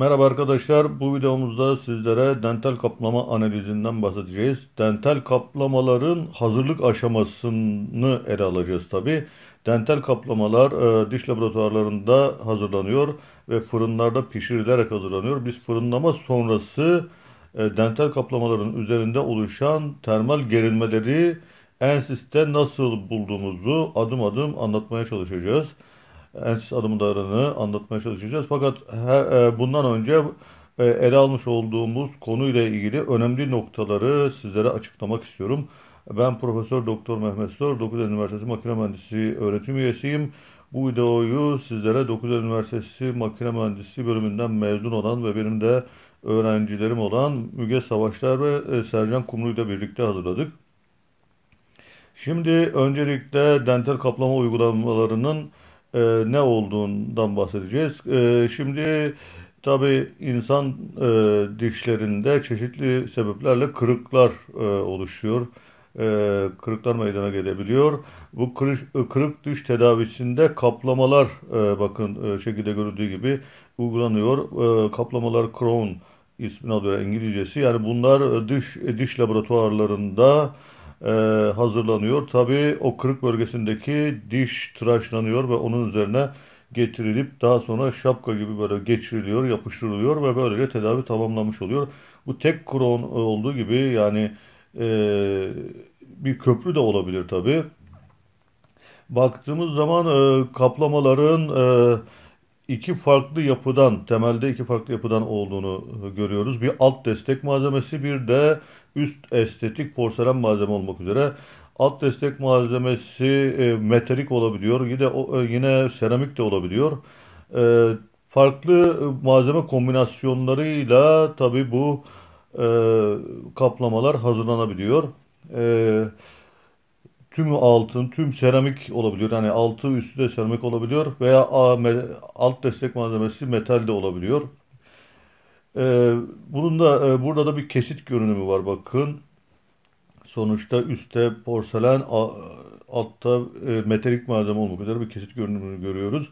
Merhaba arkadaşlar. Bu videomuzda sizlere dental kaplama analizinden bahsedeceğiz. Dental kaplamaların hazırlık aşamasını ele alacağız tabi. Dental kaplamalar e, diş laboratuvarlarında hazırlanıyor ve fırınlarda pişirilerek hazırlanıyor. Biz fırınlama sonrası e, dental kaplamaların üzerinde oluşan termal gerilmeleri ensiste nasıl bulduğumuzu adım adım anlatmaya çalışacağız ensiz adımlarını anlatmaya çalışacağız. Fakat her, e, bundan önce e, ele almış olduğumuz konuyla ilgili önemli noktaları sizlere açıklamak istiyorum. Ben Profesör Doktor Mehmet Sör, 9 Üniversitesi Makine Mühendisi öğretim üyesiyim. Bu videoyu sizlere 9 Üniversitesi Makine Mühendisi bölümünden mezun olan ve benim de öğrencilerim olan Müge Savaşlar ve e, Sercan Kumru ile birlikte hazırladık. Şimdi öncelikle dental kaplama uygulamalarının e, ne olduğundan bahsedeceğiz. E, şimdi tabi insan e, dişlerinde çeşitli sebeplerle kırıklar e, oluşuyor. E, kırıklar meydana gelebiliyor. Bu kırık, e, kırık diş tedavisinde kaplamalar e, bakın e, şekilde görüldüğü gibi uygulanıyor. E, kaplamalar Crohn ismini alıyor İngilizcesi. Yani bunlar e, dış e, diş laboratuvarlarında e, hazırlanıyor. Tabii o kırık bölgesindeki diş tıraşlanıyor ve onun üzerine getirilip daha sonra şapka gibi böyle geçiriliyor, yapıştırılıyor ve böylece tedavi tamamlamış oluyor. Bu tek kron olduğu gibi yani e, bir köprü de olabilir tabii. Baktığımız zaman e, kaplamaların e, iki farklı yapıdan, temelde iki farklı yapıdan olduğunu e, görüyoruz. Bir alt destek malzemesi bir de üst estetik porselen malzeme olmak üzere alt destek malzemesi e, metalik olabiliyor. Yine o, e, yine seramik de olabiliyor. E, farklı e, malzeme kombinasyonlarıyla tabi bu e, kaplamalar hazırlanabiliyor. E, tümü altın, tüm seramik olabiliyor. Yani altı üstü de seramik olabiliyor veya alt destek malzemesi metal de olabiliyor. Ee, bunun da e, burada da bir kesit görünümü var bakın. Sonuçta üstte porselen, a, altta e, metalik malzeme olmak üzere bir kesit görünümünü görüyoruz.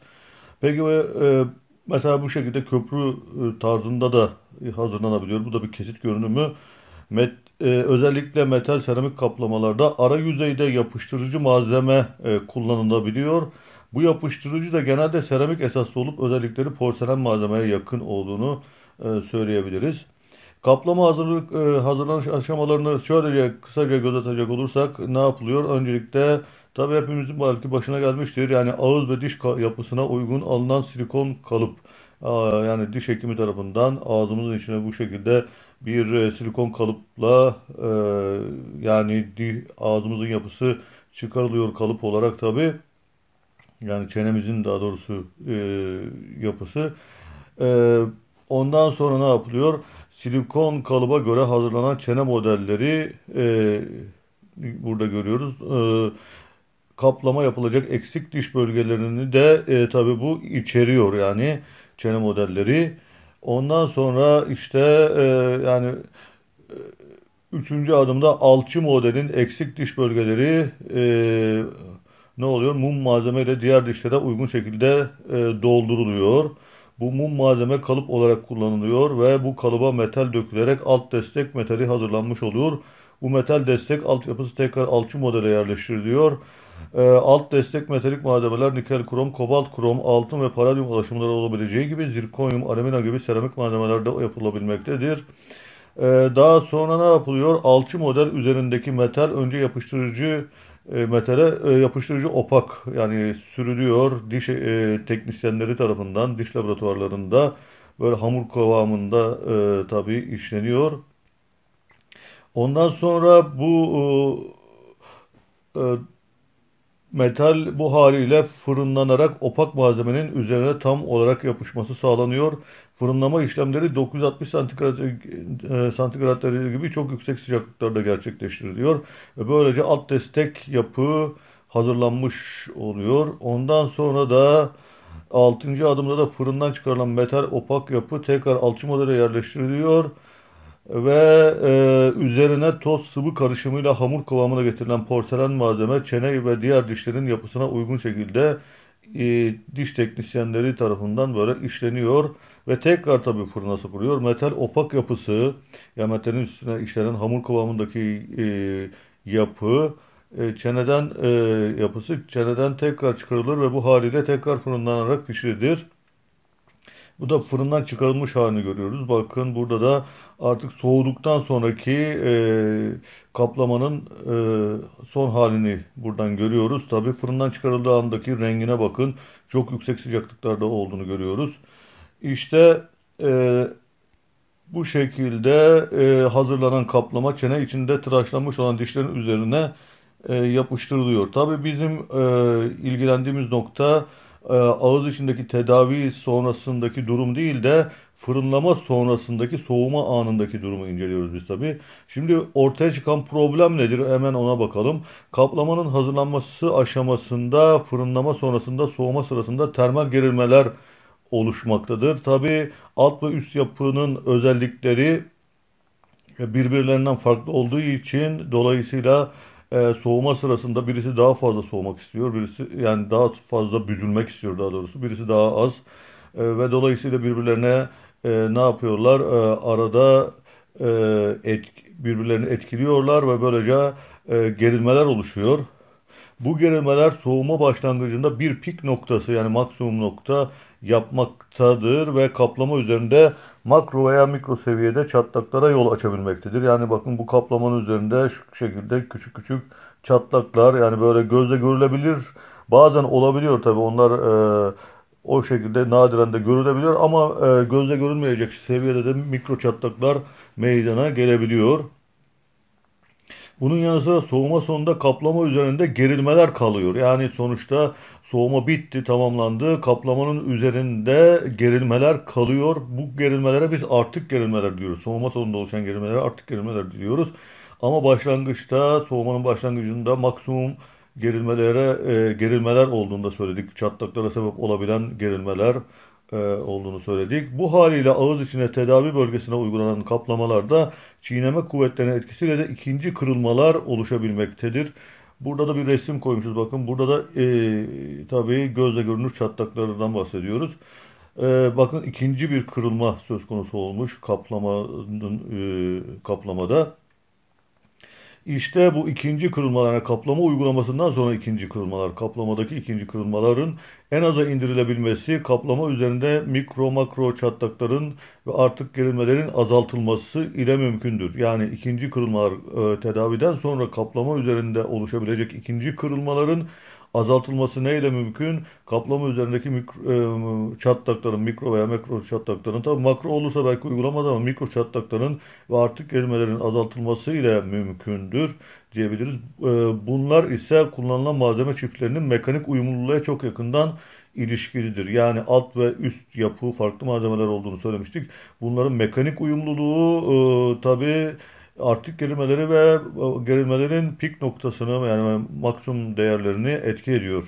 Peki ve e, mesela bu şekilde köprü e, tarzında da hazırlanabiliyor. Bu da bir kesit görünümü. Met, e, özellikle metal seramik kaplamalarda ara yüzeyde yapıştırıcı malzeme e, kullanılabiliyor. Bu yapıştırıcı da genelde seramik esaslı olup özellikleri porselen malzemeye yakın olduğunu e, söyleyebiliriz. Kaplama hazırlık e, hazırlanış aşamalarını şöylece kısaca göz atacak olursak ne yapılıyor? Öncelikle tabi hepimizin belki başına gelmiştir. Yani ağız ve diş yapısına uygun alınan silikon kalıp yani diş hekimi tarafından ağzımızın içine bu şekilde bir e, silikon kalıpla yani ağzımızın yapısı çıkarılıyor kalıp olarak tabi. Yani çenemizin daha doğrusu yapısı. Ee, Ondan sonra ne yapılıyor? Silikon kalıba göre hazırlanan çene modelleri e, burada görüyoruz. E, kaplama yapılacak eksik diş bölgelerini de e, tabi bu içeriyor yani çene modelleri. Ondan sonra işte e, yani e, üçüncü adımda alçı modelin eksik diş bölgeleri e, ne oluyor? Mum malzemeyle diğer dişlere uygun şekilde e, dolduruluyor. Bu mum malzeme kalıp olarak kullanılıyor ve bu kalıba metal dökülerek alt destek metali hazırlanmış oluyor. Bu metal destek altyapısı tekrar alçı modele yerleştiriliyor. E, alt destek metalik malzemeler nikel, krom, kobalt, krom, altın ve paladyum ulaşımları olabileceği gibi zirkonyum, aramina gibi seramik malzemelerde de yapılabilmektedir. E, daha sonra ne yapılıyor? Alçı model üzerindeki metal önce yapıştırıcı e, metale e, yapıştırıcı opak yani sürülüyor diş e, teknisyenleri tarafından diş laboratuvarlarında böyle hamur kıvamında e, tabii işleniyor. Ondan sonra bu e, Metal bu haliyle fırınlanarak opak malzemenin üzerine tam olarak yapışması sağlanıyor. Fırınlama işlemleri 960 santigrat, e, santigrat derece gibi çok yüksek sıcaklıklarda gerçekleştiriliyor. Böylece alt destek yapı hazırlanmış oluyor. Ondan sonra da 6. adımda da fırından çıkarılan metal opak yapı tekrar alçı modele yerleştiriliyor ve e, üzerine toz sıvı karışımıyla hamur kıvamına getirilen porselen malzeme çene ve diğer dişlerin yapısına uygun şekilde e, diş teknisyenleri tarafından böyle işleniyor ve tekrar tabi fırına sokuluyor. Metal opak yapısı ya metalin üstüne işlenen hamur kıvamındaki e, yapı e, çeneden e, yapısı çeneden tekrar çıkarılır ve bu haliyle tekrar fırınlanarak pişirilir. Bu da fırından çıkarılmış halini görüyoruz. Bakın burada da artık soğuduktan sonraki e, kaplamanın e, son halini buradan görüyoruz. Tabi fırından çıkarıldığı andaki rengine bakın. Çok yüksek sıcaklıklarda olduğunu görüyoruz. İşte e, bu şekilde e, hazırlanan kaplama çene içinde tıraşlanmış olan dişlerin üzerine e, yapıştırılıyor. Tabi bizim e, ilgilendiğimiz nokta ee, ağız içindeki tedavi sonrasındaki durum değil de fırınlama sonrasındaki soğuma anındaki durumu inceliyoruz biz tabi. Şimdi ortaya çıkan problem nedir? Hemen ona bakalım. Kaplamanın hazırlanması aşamasında fırınlama sonrasında soğuma sırasında termal gerilmeler oluşmaktadır. Tabi alt ve üst yapının özellikleri birbirlerinden farklı olduğu için dolayısıyla e, soğuma sırasında birisi daha fazla soğumak istiyor. Birisi yani daha fazla büzülmek istiyor daha doğrusu. Birisi daha az e, ve dolayısıyla birbirlerine e, ne yapıyorlar? E, arada e, et, birbirlerini etkiliyorlar ve böylece e, gerilmeler oluşuyor. Bu gerilmeler soğuma başlangıcında bir pik noktası yani maksimum nokta yapmaktadır ve kaplama üzerinde makro veya mikro seviyede çatlaklara yol açabilmektedir. Yani bakın bu kaplamanın üzerinde şu şekilde küçük küçük çatlaklar yani böyle gözle görülebilir bazen olabiliyor tabi onlar e, o şekilde nadiren de görülebiliyor ama e, gözle görünmeyecek seviyede de mikro çatlaklar meydana gelebiliyor. Bunun yanı sıra soğuma sonunda kaplama üzerinde gerilmeler kalıyor. Yani sonuçta soğuma bitti, tamamlandı. Kaplamanın üzerinde gerilmeler kalıyor. Bu gerilmelere biz artık gerilmeler diyoruz. Soğuma sonunda oluşan gerilmelere artık gerilmeler diyoruz. Ama başlangıçta, soğumanın başlangıcında maksimum gerilmelere e, gerilmeler olduğunda söyledik. Çatlaklara sebep olabilen gerilmeler, e, olduğunu söyledik. Bu haliyle ağız içine tedavi bölgesine uygulanan kaplamalarda çiğneme kuvvetlerinin etkisiyle de ikinci kırılmalar oluşabilmektedir. Burada da bir resim koymuşuz bakın. Burada da e, tabii gözle görünür çatlaklardan bahsediyoruz. E, bakın ikinci bir kırılma söz konusu olmuş kaplamanın e, kaplamada. İşte bu ikinci kırılmalar, yani kaplama uygulamasından sonra ikinci kırılmalar, kaplamadaki ikinci kırılmaların en aza indirilebilmesi, kaplama üzerinde mikro makro çatlakların ve artık gerilmelerin azaltılması ile mümkündür. Yani ikinci kırılmalar e, tedaviden sonra kaplama üzerinde oluşabilecek ikinci kırılmaların Azaltılması neyle mümkün? Kaplama üzerindeki mikro, e, çatlakların, mikro veya makro çatlakların, tabii makro olursa belki uygulamaz ama mikro çatlakların ve artık gelmelerin azaltılması ile mümkündür diyebiliriz. E, bunlar ise kullanılan malzeme çiftlerinin mekanik uyumluluğa çok yakından ilişkilidir. Yani alt ve üst yapı farklı malzemeler olduğunu söylemiştik. Bunların mekanik uyumluluğu e, tabii artık gerilmeleri ve e, gerilmelerin pik noktasını yani maksimum değerlerini etki ediyor.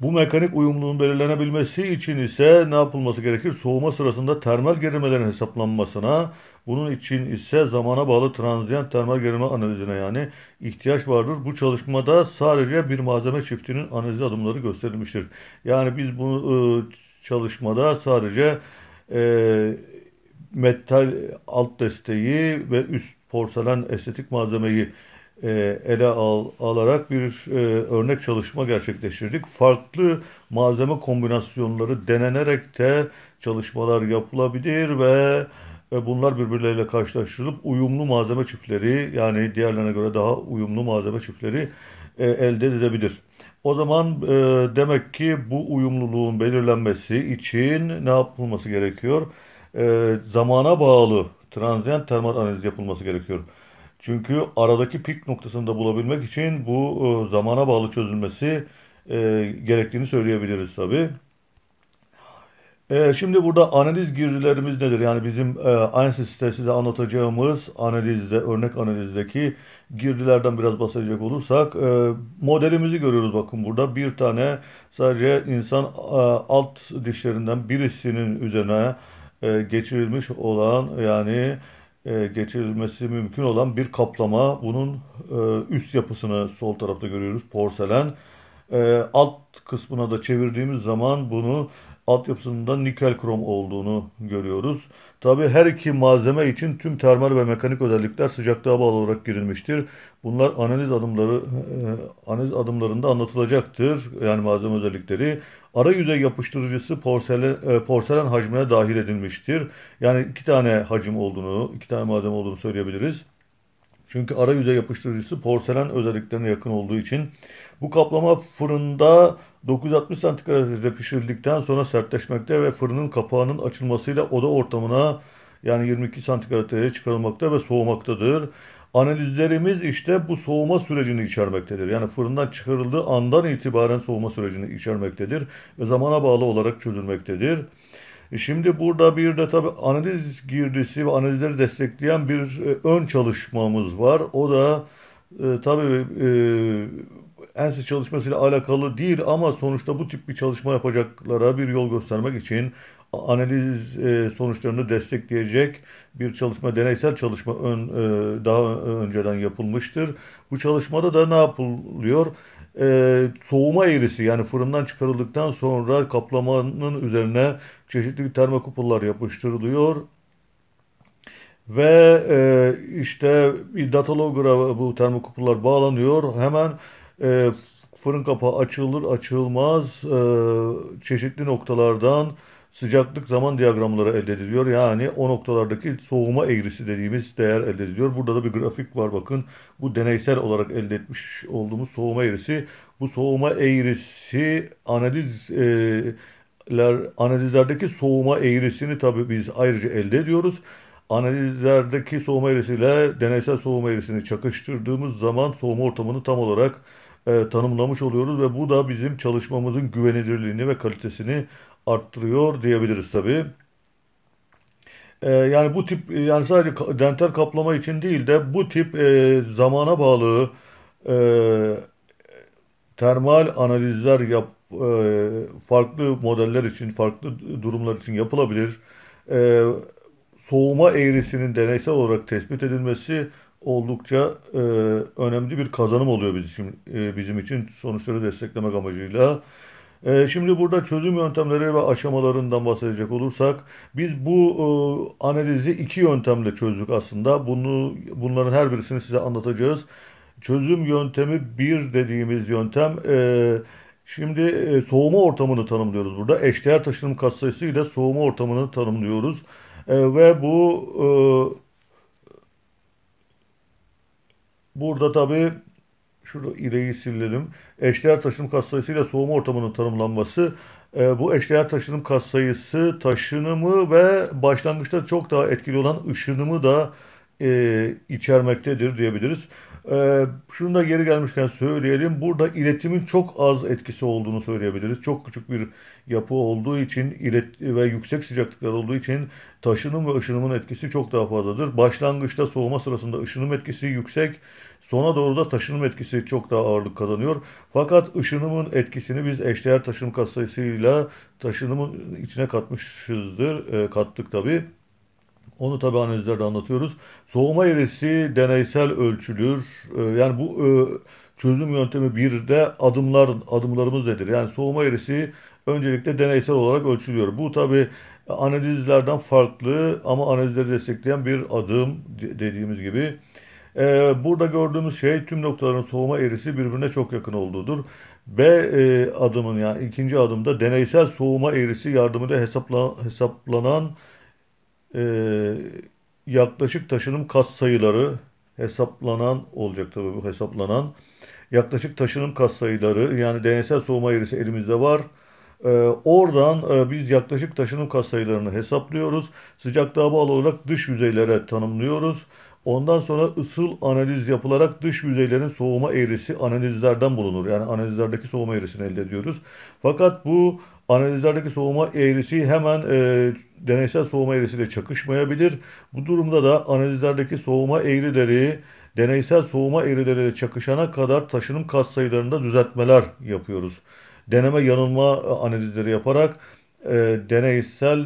Bu mekanik uyumluluğun belirlenebilmesi için ise ne yapılması gerekir? Soğuma sırasında termal gerilmelerin hesaplanmasına, bunun için ise zamana bağlı transient termal gerilme analizine yani ihtiyaç vardır. Bu çalışmada sadece bir malzeme çiftinin analiz adımları gösterilmiştir. Yani biz bu e, çalışmada sadece e, metal alt desteği ve üst porselen estetik malzemeyi e, ele al, alarak bir e, örnek çalışma gerçekleştirdik. Farklı malzeme kombinasyonları denenerek de çalışmalar yapılabilir ve e, bunlar birbirleriyle karşılaştırılıp uyumlu malzeme çiftleri yani diğerlerine göre daha uyumlu malzeme çiftleri e, elde edilebilir. O zaman e, demek ki bu uyumluluğun belirlenmesi için ne yapılması gerekiyor? e, zamana bağlı transient termal analiz yapılması gerekiyor. Çünkü aradaki pik noktasını da bulabilmek için bu e, zamana bağlı çözülmesi e, gerektiğini söyleyebiliriz tabi. E, şimdi burada analiz girdilerimiz nedir? Yani bizim e, ANSYS sitesinde anlatacağımız analizde, örnek analizdeki girdilerden biraz bahsedecek olursak e, modelimizi görüyoruz bakın burada. Bir tane sadece insan e, alt dişlerinden birisinin üzerine e, geçirilmiş olan yani e, geçirilmesi mümkün olan bir kaplama. Bunun e, üst yapısını sol tarafta görüyoruz porselen. alt kısmına da çevirdiğimiz zaman bunu altyapısında nikel krom olduğunu görüyoruz. Tabi her iki malzeme için tüm termal ve mekanik özellikler sıcaklığa bağlı olarak girilmiştir. Bunlar analiz adımları analiz adımlarında anlatılacaktır. Yani malzeme özellikleri Ara yüzey yapıştırıcısı porselen, e, porselen hacmine dahil edilmiştir. Yani iki tane hacim olduğunu, iki tane malzeme olduğunu söyleyebiliriz. Çünkü ara yüzey yapıştırıcısı porselen özelliklerine yakın olduğu için bu kaplama fırında 960 santigrade pişirildikten sonra sertleşmekte ve fırının kapağının açılmasıyla oda ortamına yani 22 santigrad dereceye çıkarılmakta ve soğumaktadır. Analizlerimiz işte bu soğuma sürecini içermektedir. Yani fırından çıkarıldığı andan itibaren soğuma sürecini içermektedir ve zamana bağlı olarak çözülmektedir. E şimdi burada bir de tabi analiz girdisi ve analizleri destekleyen bir e, ön çalışmamız var. O da e, tabi e, ENSİS çalışmasıyla alakalı değil ama sonuçta bu tip bir çalışma yapacaklara bir yol göstermek için analiz e, sonuçlarını destekleyecek bir çalışma, deneysel çalışma ön, e, daha önceden yapılmıştır. Bu çalışmada da ne yapılıyor? E, soğuma eğrisi yani fırından çıkarıldıktan sonra kaplamanın üzerine çeşitli termokupullar yapıştırılıyor. Ve e, işte bir datalogra bu termokupullar bağlanıyor. Hemen e, fırın kapağı açılır açılmaz e, çeşitli noktalardan sıcaklık zaman diyagramları elde ediliyor. Yani o noktalardaki soğuma eğrisi dediğimiz değer elde ediliyor. Burada da bir grafik var bakın. Bu deneysel olarak elde etmiş olduğumuz soğuma eğrisi. Bu soğuma eğrisi analizler e, analizlerdeki soğuma eğrisini tabii biz ayrıca elde ediyoruz. Analizlerdeki soğuma eğrisiyle deneysel soğuma eğrisini çakıştırdığımız zaman soğuma ortamını tam olarak e, tanımlamış oluyoruz ve bu da bizim çalışmamızın güvenilirliğini ve kalitesini arttırıyor diyebiliriz tabi ee, yani bu tip e, yani sadece denter kaplama için değil de bu tip e, zamana bağlı e, termal analizler yap e, farklı modeller için farklı durumlar için yapılabilir. E, soğuma eğrisinin deneysel olarak tespit edilmesi oldukça e, önemli bir kazanım oluyor bizim için, e, bizim için sonuçları desteklemek amacıyla. Ee, şimdi burada çözüm yöntemleri ve aşamalarından bahsedecek olursak biz bu e, analizi iki yöntemle çözdük aslında. Bunu bunların her birisini size anlatacağız. Çözüm yöntemi bir dediğimiz yöntem ee, Şimdi e, soğuma ortamını tanımlıyoruz burada. Eşdeğer taşınım katsayısı ile soğuma ortamını tanımlıyoruz. Ee, ve bu e, burada tabii Şurada ileyi silelim. Eşdeğer taşınım sayısıyla soğuma ortamının tanımlanması. E, bu eşdeğer taşınım sayısı taşınımı ve başlangıçta çok daha etkili olan ışınımı da e, içermektedir diyebiliriz. Ee, şunu da geri gelmişken söyleyelim. Burada iletimin çok az etkisi olduğunu söyleyebiliriz. Çok küçük bir yapı olduğu için ilet ve yüksek sıcaklıklar olduğu için taşınım ve ışınımın etkisi çok daha fazladır. Başlangıçta soğuma sırasında ışınım etkisi yüksek. Sona doğru da taşınım etkisi çok daha ağırlık kazanıyor. Fakat ışınımın etkisini biz eşdeğer taşınım katsayısıyla taşınımın içine katmışızdır. E, kattık tabii. Onu tabi analizlerde anlatıyoruz. Soğuma eğrisi deneysel ölçülür. Ee, yani bu e, çözüm yöntemi bir de adımlar adımlarımız nedir? Yani soğuma eğrisi öncelikle deneysel olarak ölçülüyor. Bu tabi analizlerden farklı ama analizleri destekleyen bir adım dediğimiz gibi. Ee, burada gördüğümüz şey tüm noktaların soğuma eğrisi birbirine çok yakın olduğudur. B e, adımın yani ikinci adımda deneysel soğuma eğrisi yardımıyla hesapla, hesaplanan e, yaklaşık taşınım kas sayıları hesaplanan olacak tabii bu hesaplanan. Yaklaşık taşınım kas sayıları yani deneysel soğuma eğrisi elimizde var. Ee, oradan e, biz yaklaşık taşınım kas sayılarını hesaplıyoruz. Sıcaklığa bağlı olarak dış yüzeylere tanımlıyoruz. Ondan sonra ısıl analiz yapılarak dış yüzeylerin soğuma eğrisi analizlerden bulunur. Yani analizlerdeki soğuma eğrisini elde ediyoruz. Fakat bu Analizlerdeki soğuma eğrisi hemen e, deneysel soğuma eğrisiyle çakışmayabilir. Bu durumda da analizlerdeki soğuma eğrileri deneysel soğuma eğrileriyle çakışana kadar taşınım katsayılarında düzeltmeler yapıyoruz. Deneme yanılma e, analizleri yaparak e, deneysel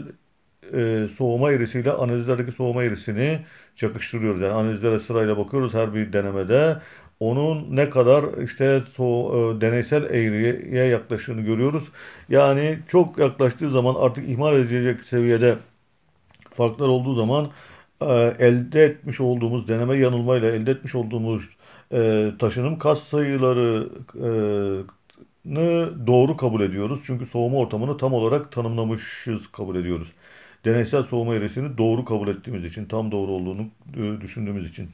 e, soğuma eğrisiyle analizlerdeki soğuma eğrisini çakıştırıyoruz. Yani analizlere sırayla bakıyoruz her bir denemede onun ne kadar işte so e, deneysel eğriye yaklaştığını görüyoruz. Yani çok yaklaştığı zaman artık ihmal edilecek seviyede farklar olduğu zaman e, elde etmiş olduğumuz deneme yanılmayla elde etmiş olduğumuz e, taşınım kas sayılarını doğru kabul ediyoruz. Çünkü soğuma ortamını tam olarak tanımlamışız kabul ediyoruz deneysel soğuma eğrisini doğru kabul ettiğimiz için, tam doğru olduğunu e, düşündüğümüz için.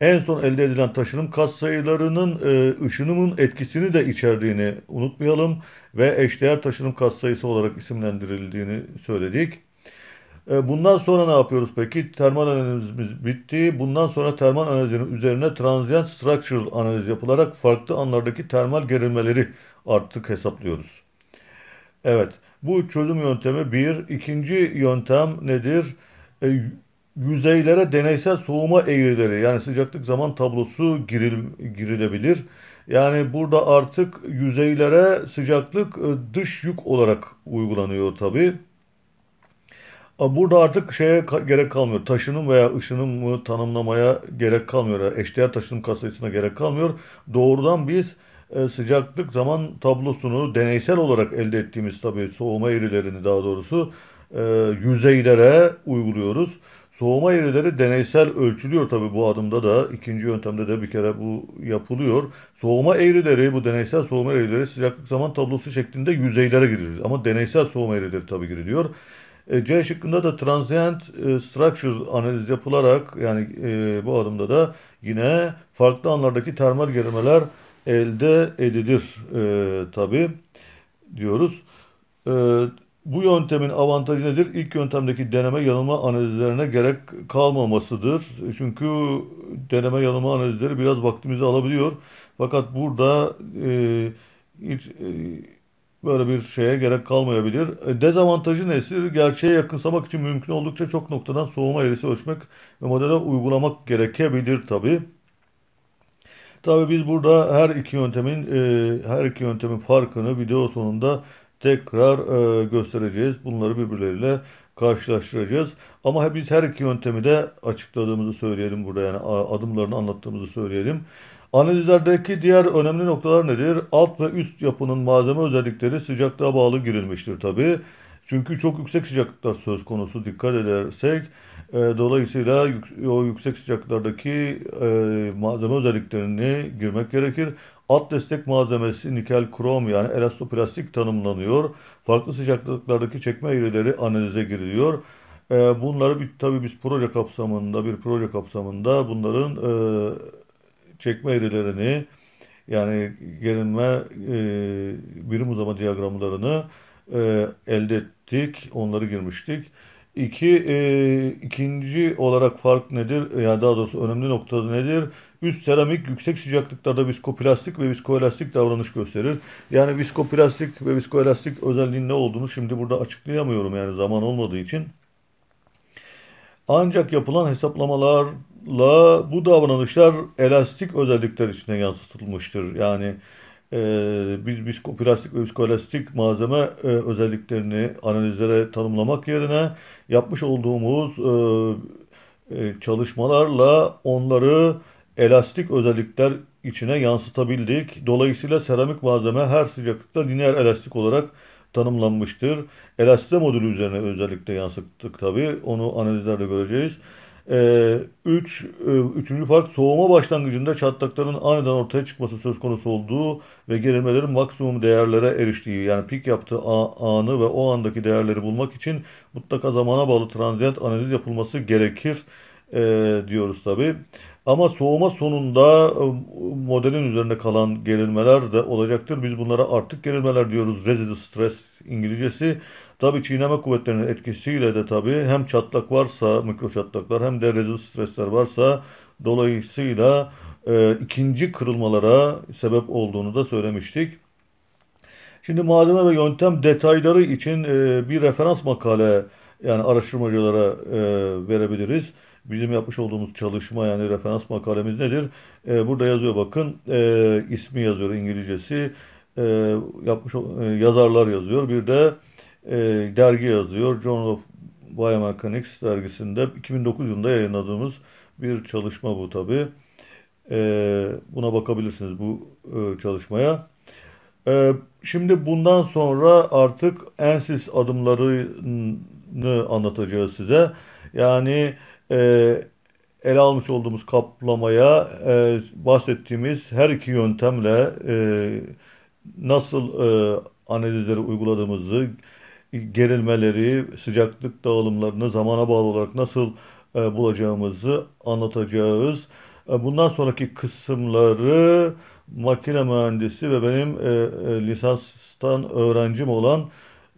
En son elde edilen taşınım kas sayılarının e, ışınımın etkisini de içerdiğini unutmayalım ve eşdeğer taşınım kas sayısı olarak isimlendirildiğini söyledik. E, bundan sonra ne yapıyoruz peki? Termal analizimiz bitti. Bundan sonra termal analizinin üzerine transient structural analiz yapılarak farklı anlardaki termal gerilmeleri artık hesaplıyoruz. Evet. Bu çözüm yöntemi bir. ikinci yöntem nedir? E, yüzeylere deneysel soğuma eğrileri yani sıcaklık zaman tablosu giril, girilebilir. Yani burada artık yüzeylere sıcaklık e, dış yük olarak uygulanıyor tabi. E, burada artık şeye gerek kalmıyor. Taşınım veya ışınımı tanımlamaya gerek kalmıyor. Eşdeğer taşınım kasayısına gerek kalmıyor. Doğrudan biz e, sıcaklık zaman tablosunu deneysel olarak elde ettiğimiz tabii soğuma eğrilerini daha doğrusu e, yüzeylere uyguluyoruz. Soğuma eğrileri deneysel ölçülüyor tabii bu adımda da ikinci yöntemde de bir kere bu yapılıyor. Soğuma eğrileri bu deneysel soğuma eğrileri sıcaklık zaman tablosu şeklinde yüzeylere girilir ama deneysel soğuma eğrileri tabii giriliyor. E, C şıkkında da transient structure analiz yapılarak yani bu adımda da yine farklı anlardaki termal gerimeler elde edilir e, tabi diyoruz. E, bu yöntemin avantajı nedir? İlk yöntemdeki deneme yanılma analizlerine gerek kalmamasıdır. Çünkü deneme yanılma analizleri biraz vaktimizi alabiliyor. Fakat burada e, hiç, e, böyle bir şeye gerek kalmayabilir. E, dezavantajı nedir gerçeğe yakınsamak için mümkün oldukça çok noktadan soğuma eğrisi ölçmek ve modele uygulamak gerekebilir tabii. Tabi biz burada her iki yöntemin e, her iki yöntemin farkını video sonunda tekrar e, göstereceğiz. Bunları birbirleriyle karşılaştıracağız. Ama biz her iki yöntemi de açıkladığımızı söyleyelim burada yani adımlarını anlattığımızı söyleyelim. Analizlerdeki diğer önemli noktalar nedir? Alt ve üst yapının malzeme özellikleri sıcaklığa bağlı girilmiştir tabi. Çünkü çok yüksek sıcaklıklar söz konusu dikkat edersek e, dolayısıyla yük, o yüksek sıcaklardaki e, malzeme özelliklerini girmek gerekir. Alt destek malzemesi nikel krom yani elastoplastik tanımlanıyor. Farklı sıcaklıklardaki çekme eğrileri analize giriliyor. E, bunları bir, tabii biz proje kapsamında bir proje kapsamında bunların e, çekme eğrilerini yani gerinme e, birim uzama diyagramlarını e, elde ettik. Onları girmiştik. İki, e, ikinci olarak fark nedir? Ya e, yani daha doğrusu önemli nokta nedir? Üst seramik yüksek sıcaklıklarda viskoplastik ve viskoelastik davranış gösterir. Yani viskoplastik ve viskoelastik özelliğin ne olduğunu şimdi burada açıklayamıyorum yani zaman olmadığı için. Ancak yapılan hesaplamalarla bu davranışlar elastik özellikler içine yansıtılmıştır. Yani ee, biz psikoplastik ve psikolastik malzeme e, özelliklerini analizlere tanımlamak yerine yapmış olduğumuz e, e, çalışmalarla onları elastik özellikler içine yansıtabildik. Dolayısıyla seramik malzeme her sıcaklıkta lineer elastik olarak tanımlanmıştır. Elastite modülü üzerine özellikle yansıttık tabi. Onu analizlerde göreceğiz. 3 ee, üç, e, üçüncü fark soğuma başlangıcında çatlakların aniden ortaya çıkması söz konusu olduğu ve gerilmelerin maksimum değerlere eriştiği yani pik yaptığı anı ve o andaki değerleri bulmak için mutlaka zamana bağlı transient analiz yapılması gerekir e, diyoruz tabi. Ama soğuma sonunda e, modelin üzerinde kalan gerilmeler de olacaktır. Biz bunlara artık gerilmeler diyoruz. Residual stress İngilizcesi. Tabii çiğneme kuvvetlerinin etkisiyle de tabii hem çatlak varsa mikro çatlaklar hem de rezil stresler varsa dolayısıyla e, ikinci kırılmalara sebep olduğunu da söylemiştik. Şimdi malzeme ve yöntem detayları için e, bir referans makale yani araştırmacılara e, verebiliriz. Bizim yapmış olduğumuz çalışma yani referans makalemiz nedir? E, burada yazıyor bakın e, ismi yazıyor İngilizcesi e, yapmış e, yazarlar yazıyor. Bir de e, dergi yazıyor. Journal of Biomechanics dergisinde 2009 yılında yayınladığımız bir çalışma bu tabi. E, ee, buna bakabilirsiniz bu e, çalışmaya. E, şimdi bundan sonra artık ENSIS adımlarını anlatacağız size. Yani e, ele almış olduğumuz kaplamaya e, bahsettiğimiz her iki yöntemle e, nasıl e, analizleri uyguladığımızı, gerilmeleri, sıcaklık dağılımlarını zamana bağlı olarak nasıl e, bulacağımızı anlatacağız. E, bundan sonraki kısımları makine mühendisi ve benim e, lisanstan öğrencim olan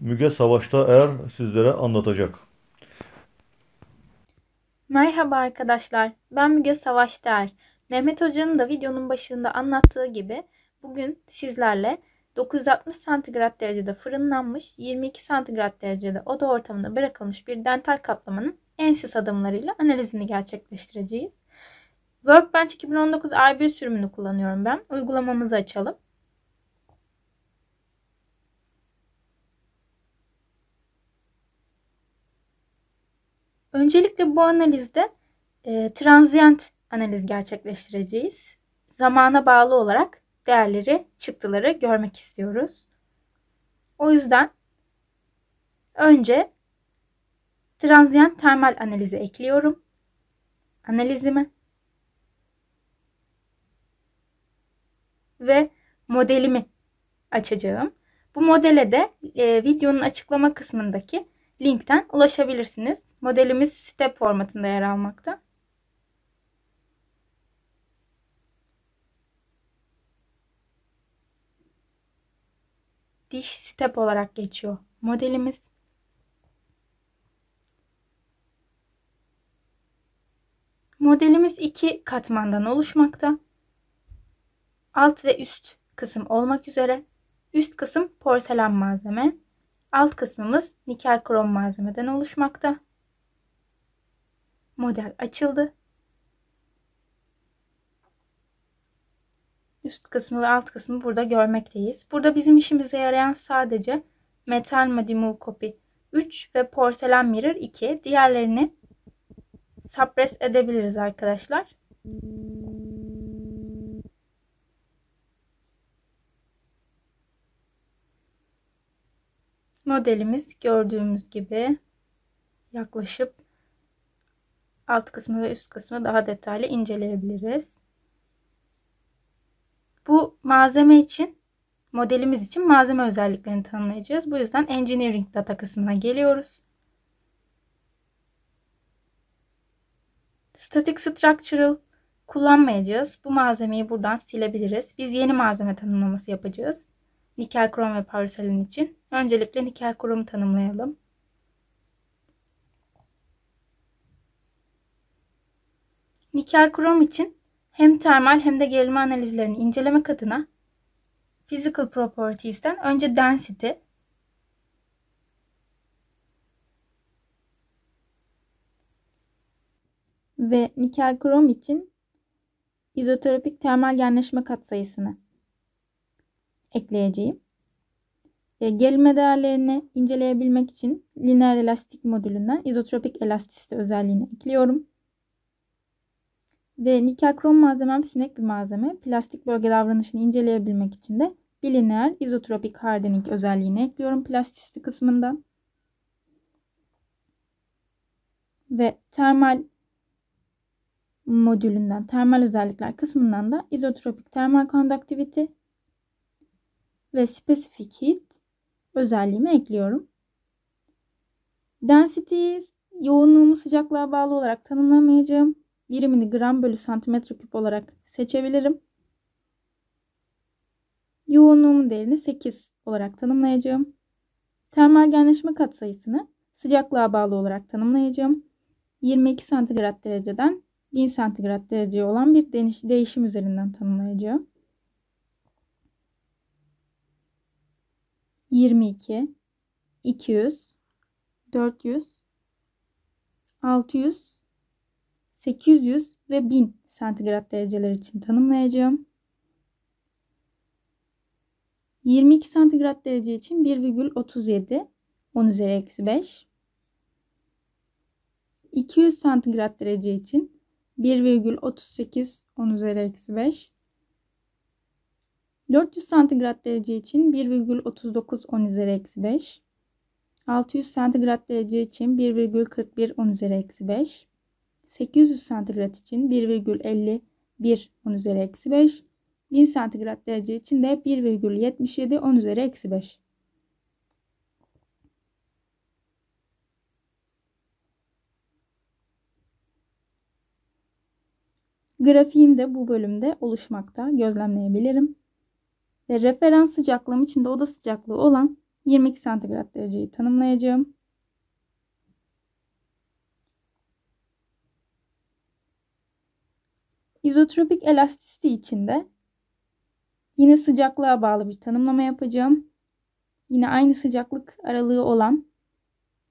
Müge Savaş'ta Er sizlere anlatacak. Merhaba arkadaşlar, ben Müge Savaş'ta Er. Mehmet Hoca'nın da videonun başında anlattığı gibi bugün sizlerle 960 santigrat derecede fırınlanmış, 22 santigrat derecede oda ortamında bırakılmış bir dental kaplamanın ensis adımlarıyla analizini gerçekleştireceğiz. Workbench 2019 R1 sürümünü kullanıyorum ben. Uygulamamızı açalım. Öncelikle bu analizde e, transient analiz gerçekleştireceğiz. Zamana bağlı olarak değerleri, çıktıları görmek istiyoruz. O yüzden önce transient termal analizi ekliyorum. Analizimi ve modelimi açacağım. Bu modele de e, videonun açıklama kısmındaki linkten ulaşabilirsiniz. Modelimiz step formatında yer almakta. diş step olarak geçiyor modelimiz. Modelimiz iki katmandan oluşmakta. Alt ve üst kısım olmak üzere üst kısım porselen malzeme, alt kısmımız nikel krom malzemeden oluşmakta. Model açıldı. üst kısmı ve alt kısmı burada görmekteyiz. Burada bizim işimize yarayan sadece metal madimu copy 3 ve porselen mirror 2. Diğerlerini sapres edebiliriz arkadaşlar. Modelimiz gördüğümüz gibi yaklaşıp alt kısmı ve üst kısmı daha detaylı inceleyebiliriz. Bu malzeme için modelimiz için malzeme özelliklerini tanımlayacağız. Bu yüzden Engineering Data kısmına geliyoruz. Static Structural kullanmayacağız. Bu malzemeyi buradan silebiliriz. Biz yeni malzeme tanımlaması yapacağız. Nikel krom ve parselin için. Öncelikle nikel kromu tanımlayalım. Nikel krom için hem termal hem de gerilme analizlerini incelemek adına Physical Properties'ten önce Density, ve nikel krom için izoterapik termal genleşme katsayısını ekleyeceğim. E, gelme değerlerini inceleyebilmek için lineer elastik modülünden izotropik elastisite özelliğini ekliyorum. Ve nikel krom malzemem sünek bir malzeme. Plastik bölge davranışını inceleyebilmek için de bilineer izotropik hardening özelliğini ekliyorum plastisti kısmında. Ve termal modülünden, termal özellikler kısmından da izotropik termal conductivity ve specific heat özelliğimi ekliyorum. Density yoğunluğumu sıcaklığa bağlı olarak tanımlamayacağım birimini gram bölü santimetre küp olarak seçebilirim. Yoğunluğumun değerini 8 olarak tanımlayacağım. Termal genleşme katsayısını sıcaklığa bağlı olarak tanımlayacağım. 22 santigrat dereceden 1000 santigrat dereceye olan bir değişim üzerinden tanımlayacağım. 22 200 400 600 800 ve 1000 santigrat dereceler için tanımlayacağım. 22 santigrat derece için 1,37 10 üzeri eksi 5. 200 santigrat derece için 1,38 10 üzeri eksi 5. 400 santigrat derece için 1,39 10 üzeri eksi 5. 600 santigrat derece için 1,41 10 üzeri eksi 5. 800 santigrat için 1,51 10 üzeri eksi 5. 1000 santigrat derece için de 1,77 10 üzeri eksi 5. Grafiğim de bu bölümde oluşmakta gözlemleyebilirim. Ve referans sıcaklığım için de oda sıcaklığı olan 22 santigrat dereceyi tanımlayacağım. İzotropik elastisite içinde yine sıcaklığa bağlı bir tanımlama yapacağım. Yine aynı sıcaklık aralığı olan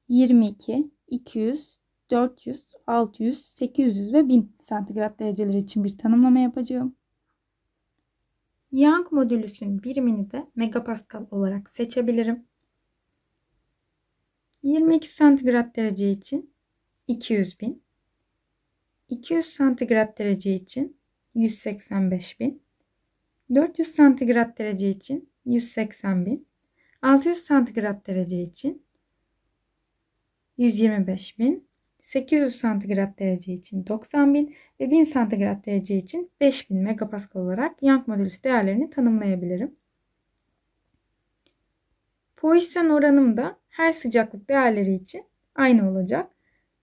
22, 200, 400, 600, 800 ve 1000 santigrat dereceler için bir tanımlama yapacağım. Young modülüsün birimini de megapascal olarak seçebilirim. 22 santigrat derece için 200 bin, 200 santigrat derece için 185 bin, 400 santigrat derece için 180 bin, 600 santigrat derece için 125 bin, 800 santigrat derece için 90 bin ve 1000 santigrat derece için 5000 megapascal olarak Young modülüs değerlerini tanımlayabilirim. Poisson oranım da her sıcaklık değerleri için aynı olacak.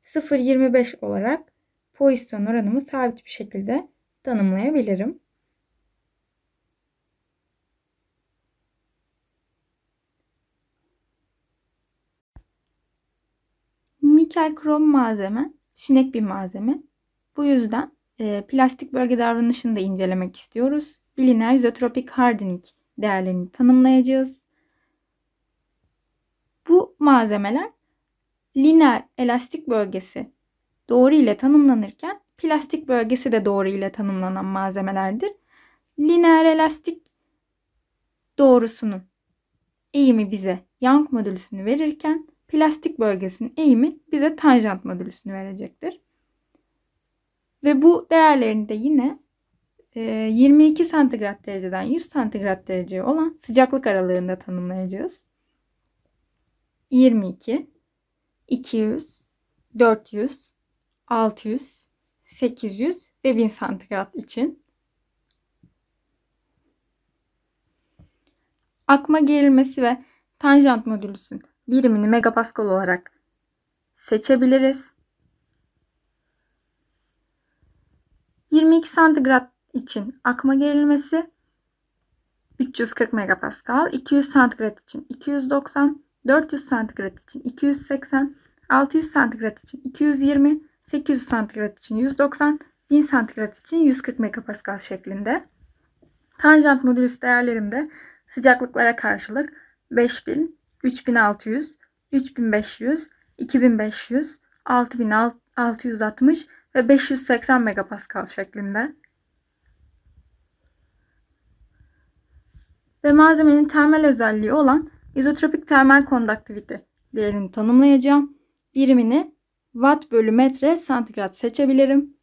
0.25 olarak Poisson oranımı sabit bir şekilde tanımlayabilirim. Nikel krom malzeme sünek bir malzeme. Bu yüzden e, plastik bölge davranışını da incelemek istiyoruz. Biliner izotropik hardening değerlerini tanımlayacağız. Bu malzemeler lineer elastik bölgesi doğru ile tanımlanırken plastik bölgesi de doğru ile tanımlanan malzemelerdir. Lineer elastik doğrusunun eğimi bize Young modülüsünü verirken plastik bölgesinin eğimi bize tanjant modülüsünü verecektir. Ve bu değerlerini de yine 22 e, santigrat dereceden 100 santigrat dereceye olan sıcaklık aralığında tanımlayacağız. 22, 200, 400, 600, 800 ve 1000 santigrat için. Akma gerilmesi ve tanjant modülüsün birimini megapascal olarak seçebiliriz. 22 santigrat için akma gerilmesi 340 megapascal, 200 santigrat için 290, 400 santigrat için 280, 600 santigrat için 220, 800 santigrat için 190, 1000 santigrat için 140 megapascal şeklinde. Tanjant modülüs değerlerimde sıcaklıklara karşılık 5000, 3600, 3500, 2500, 6660 ve 580 megapascal şeklinde. Ve malzemenin termal özelliği olan izotropik termal konduktivite değerini tanımlayacağım. Birimini watt bölü metre santigrat seçebilirim.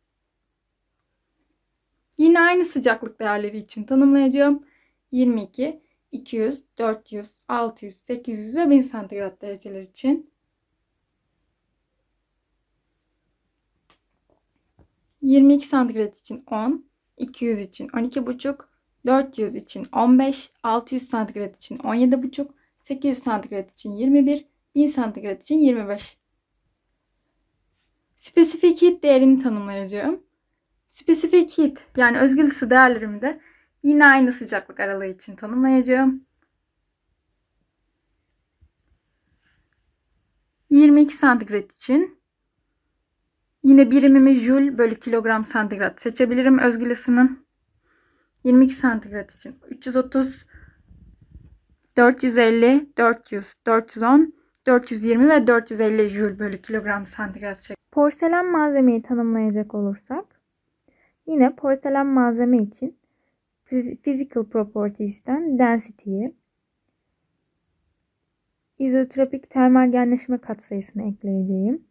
Yine aynı sıcaklık değerleri için tanımlayacağım. 22, 200, 400, 600, 800 ve 1000 santigrat dereceler için. 22 santigrat için 10, 200 için 12,5, 400 için 15, 600 santigrat için 17,5, 800 santigrat için 21, 1000 santigrat için 25. Spesifik hit değerini tanımlayacağım. Spesifik hit yani özgül ısı değerlerimi de yine aynı sıcaklık aralığı için tanımlayacağım. 22 santigrat için yine birimimi jül bölü kilogram santigrat seçebilirim özgül ısının. 22 santigrat için 330, 450, 400, 410, 420 ve 450 jül bölü kilogram santigrat şeklinde. Porselen malzemeyi tanımlayacak olursak yine porselen malzeme için physical properties'ten density'yi, izotropik termal genleşme katsayısını ekleyeceğim.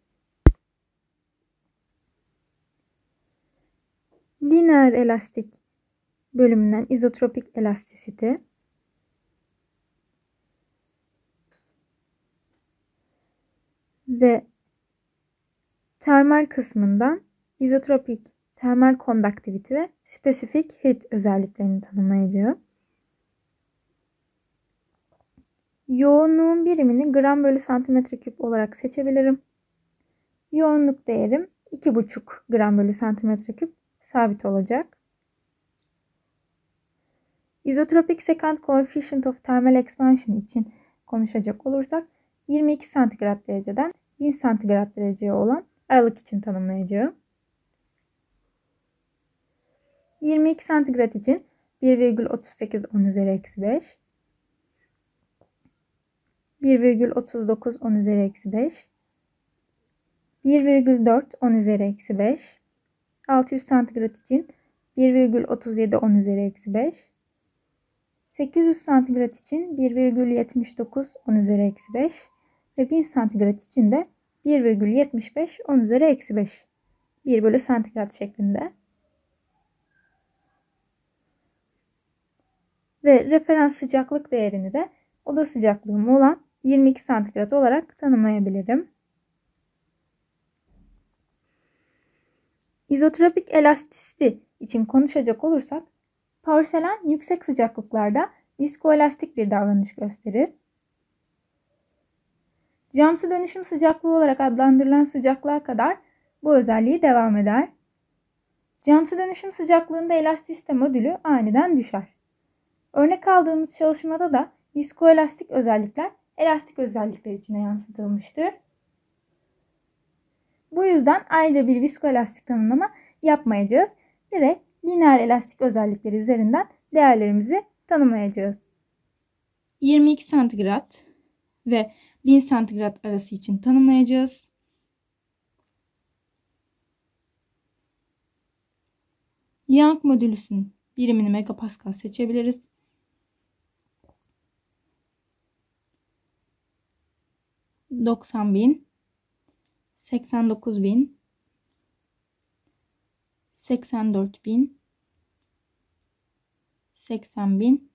Lineer elastik bölümünden izotropik elastisite. Ve termal kısmından izotropik, termal conductivity ve spesifik heat özelliklerini tanımlayacağı. Yoğunluğun birimini gram bölü santimetre küp olarak seçebilirim. Yoğunluk değerim 2,5 gram bölü santimetre küp sabit olacak. İzotropik secant coefficient of thermal expansion için konuşacak olursak 22 santigrat dereceden 1000 santigrat dereceye olan aralık için tanımlayacağım. 22 santigrat için 1,38 10 üzeri eksi 5. 1,39 10 üzeri eksi 5. 1,4 10 üzeri eksi 5. 600 santigrat için 1,37 10 üzeri eksi 5. 800 santigrat için 1,79 10 üzeri eksi 5 ve 1000 santigrat için de 1,75 10 üzeri eksi 5. 1 bölü santigrat şeklinde. Ve referans sıcaklık değerini de oda sıcaklığım olan 22 santigrat olarak tanımlayabilirim. İzotropik elastisite için konuşacak olursak, porselen yüksek sıcaklıklarda viskoelastik bir davranış gösterir. Camsı dönüşüm sıcaklığı olarak adlandırılan sıcaklığa kadar bu özelliği devam eder. Camsı dönüşüm sıcaklığında elastiste modülü aniden düşer. Örnek aldığımız çalışmada da viskoelastik özellikler elastik özellikler içine yansıtılmıştır. Bu yüzden ayrıca bir viskoelastik tanımlama yapmayacağız. Direkt lineer elastik özellikleri üzerinden değerlerimizi tanımlayacağız. 22 santigrat ve 1000 santigrat arası için tanımlayacağız. Young modülüsün birimini megapascal seçebiliriz. Doksan bin, seksen dokuz bin, seksen dört bin, seksen bin,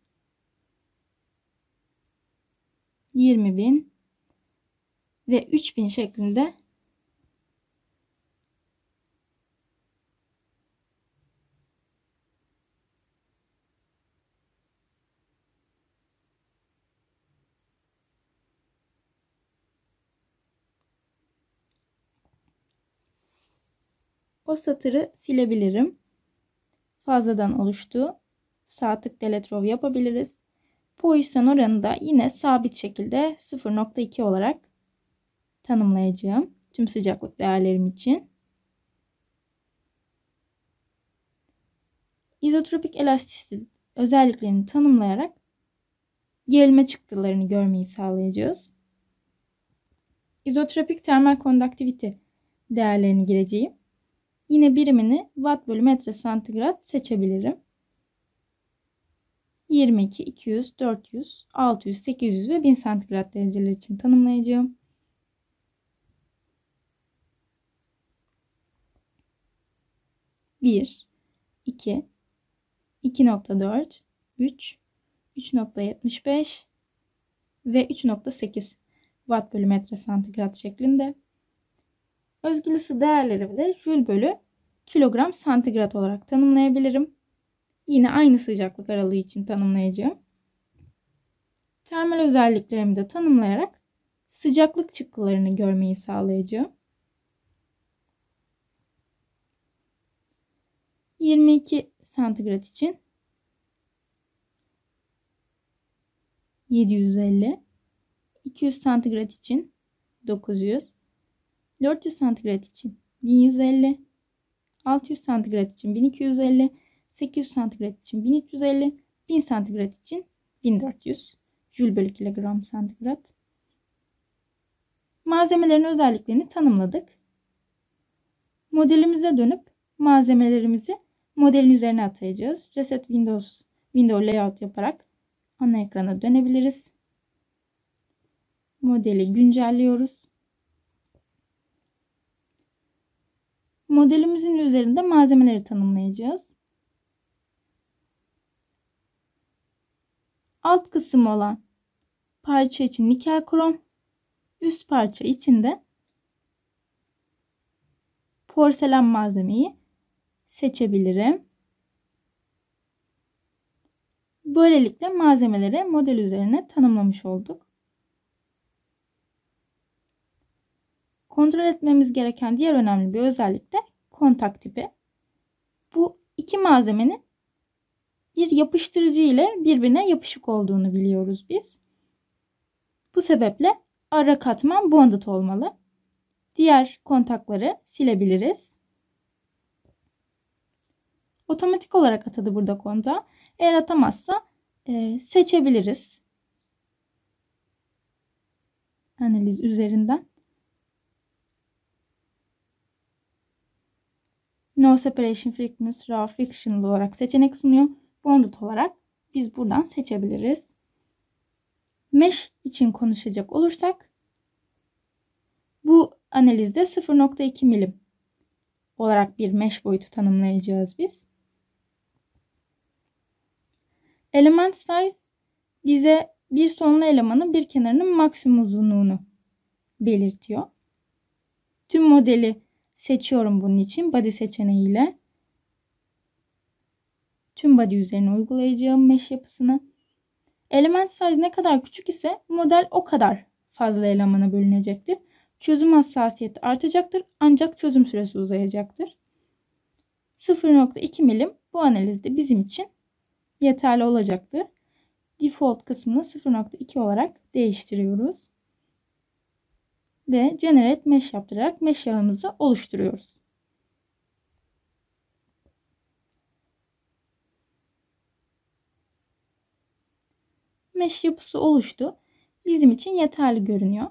yirmi bin, ve 3000 şeklinde O satırı silebilirim. Fazladan oluştu. Sağ tık delete row yapabiliriz. Pozisyon oranı da yine sabit şekilde 0.2 olarak tanımlayacağım. Tüm sıcaklık değerlerim için. İzotropik elastisite özelliklerini tanımlayarak gerilme çıktılarını görmeyi sağlayacağız. İzotropik termal konduktivite değerlerini gireceğim. Yine birimini watt bölü metre santigrat seçebilirim. 22, 200, 400, 600, 800 ve 1000 santigrat dereceler için tanımlayacağım. 1, 2, 2.4, 3, 3.75 ve 3.8 watt bölü metre santigrat şeklinde. Özgül değerleri de jül bölü kilogram santigrat olarak tanımlayabilirim. Yine aynı sıcaklık aralığı için tanımlayacağım. Termal özelliklerimi de tanımlayarak sıcaklık çıktılarını görmeyi sağlayacağım. 22 santigrat için 750, 200 santigrat için 900, 400 santigrat için 1150, 600 santigrat için 1250, 800 santigrat için 1350, 1000 santigrat için 1400 jül bölü kilogram santigrat. Malzemelerin özelliklerini tanımladık. Modelimize dönüp malzemelerimizi modelin üzerine atayacağız. Reset Windows Window Layout yaparak ana ekrana dönebiliriz. Modeli güncelliyoruz. Modelimizin üzerinde malzemeleri tanımlayacağız. Alt kısım olan parça için nikel krom, üst parça için de porselen malzemeyi seçebilirim. Böylelikle malzemeleri model üzerine tanımlamış olduk. Kontrol etmemiz gereken diğer önemli bir özellik de kontak tipi. Bu iki malzemenin bir yapıştırıcı ile birbirine yapışık olduğunu biliyoruz biz. Bu sebeple ara katman bonded olmalı. Diğer kontakları silebiliriz. Otomatik olarak atadı burada konuda. Eğer atamazsa e, seçebiliriz. Analiz üzerinden. No Separation Frequency Raw Fictional olarak seçenek sunuyor. Bonded olarak biz buradan seçebiliriz. Mesh için konuşacak olursak bu analizde 0.2 milim olarak bir mesh boyutu tanımlayacağız biz. Element size bize bir sonlu elemanın bir kenarının maksimum uzunluğunu belirtiyor. Tüm modeli seçiyorum bunun için body seçeneğiyle. Tüm body üzerine uygulayacağım mesh yapısını. Element size ne kadar küçük ise model o kadar fazla elemana bölünecektir. Çözüm hassasiyeti artacaktır ancak çözüm süresi uzayacaktır. 0.2 milim bu analizde bizim için yeterli olacaktır. Default kısmını 0.2 olarak değiştiriyoruz. Ve Generate Mesh yaptırarak mesh yağımızı oluşturuyoruz. Mesh yapısı oluştu. Bizim için yeterli görünüyor.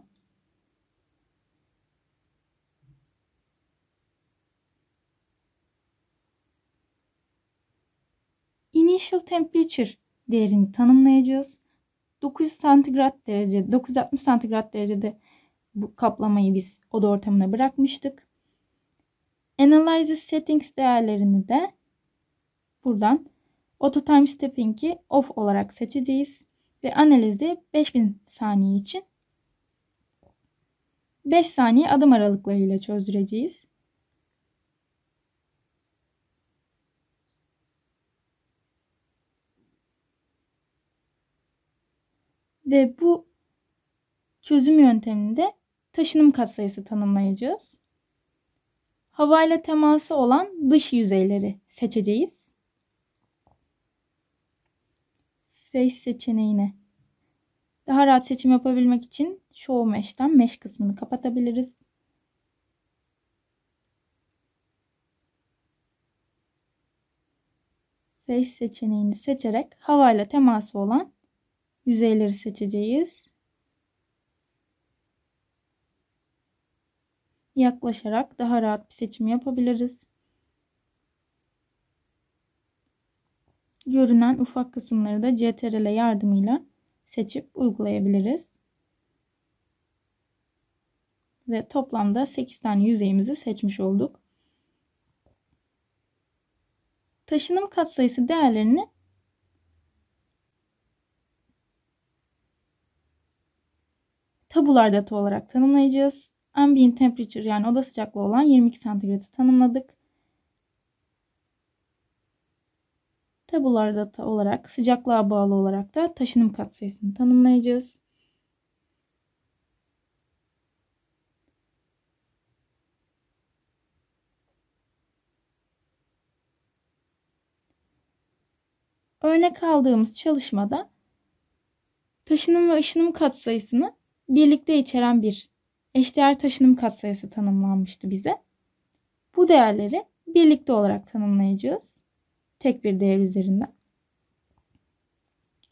Initial Temperature değerini tanımlayacağız. 900 santigrat derece, 960 santigrat derecede bu kaplamayı biz oda ortamına bırakmıştık. Analyze Settings değerlerini de buradan Auto Time Stepping'i Off olarak seçeceğiz. Ve analizi 5000 saniye için 5 saniye adım aralıklarıyla çözdüreceğiz. ve bu çözüm yönteminde taşınım katsayısı tanımlayacağız. Havayla teması olan dış yüzeyleri seçeceğiz. Face seçeneğine. Daha rahat seçim yapabilmek için Show Mesh'ten Mesh kısmını kapatabiliriz. Face seçeneğini seçerek havayla teması olan yüzeyleri seçeceğiz. Yaklaşarak daha rahat bir seçim yapabiliriz. Görünen ufak kısımları da CTRL yardımıyla seçip uygulayabiliriz. Ve toplamda 8 tane yüzeyimizi seçmiş olduk. Taşınım katsayısı değerlerini Tabular data olarak tanımlayacağız. Ambient temperature yani oda sıcaklığı olan 22 santigratı tanımladık. Tabular data olarak sıcaklığa bağlı olarak da taşınım katsayısını tanımlayacağız. Örnek aldığımız çalışmada taşınım ve ışınım katsayısını birlikte içeren bir eşdeğer taşınım katsayısı tanımlanmıştı bize. Bu değerleri birlikte olarak tanımlayacağız. Tek bir değer üzerinden.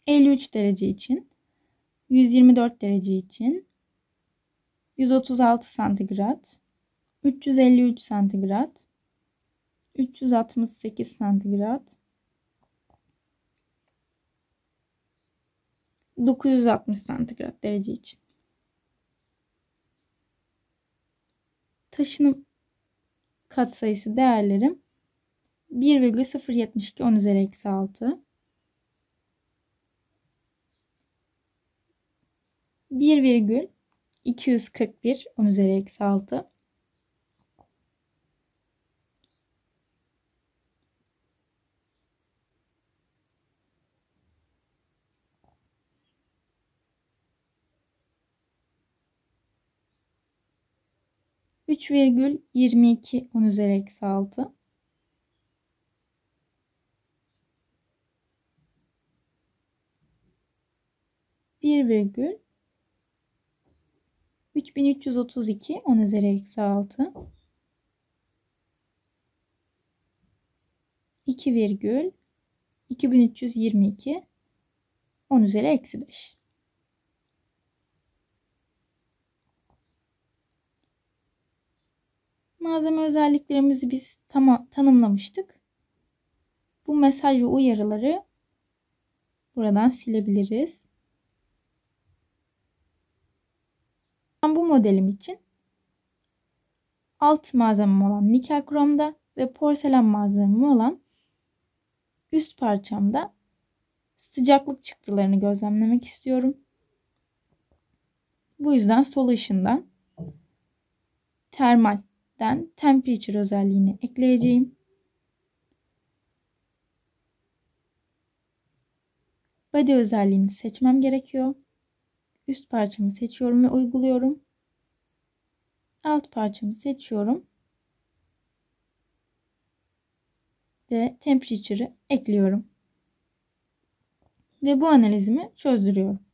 53 derece için, 124 derece için, 136 santigrat, 353 santigrat, 368 santigrat, 960 santigrat derece için. taşınım katsayısı değerlerim 1,072 10 üzeri eksi 6. 1,241 10 üzeri eksi 6. 3,22 10 üzeri eksi 6. Bir virgül 3332 10 üzeri eksi 6 2 virgül 2322 10 üzeri eksi 5 Malzeme özelliklerimizi biz tam tanımlamıştık. Bu mesaj ve uyarıları buradan silebiliriz. Ben bu modelim için alt malzemem olan nikel kromda ve porselen malzemem olan üst parçamda sıcaklık çıktılarını gözlemlemek istiyorum. Bu yüzden sol ışından termal den temperature özelliğini ekleyeceğim. Body özelliğini seçmem gerekiyor. Üst parçamı seçiyorum ve uyguluyorum. Alt parçamı seçiyorum. Ve temperature'ı ekliyorum. Ve bu analizimi çözdürüyorum.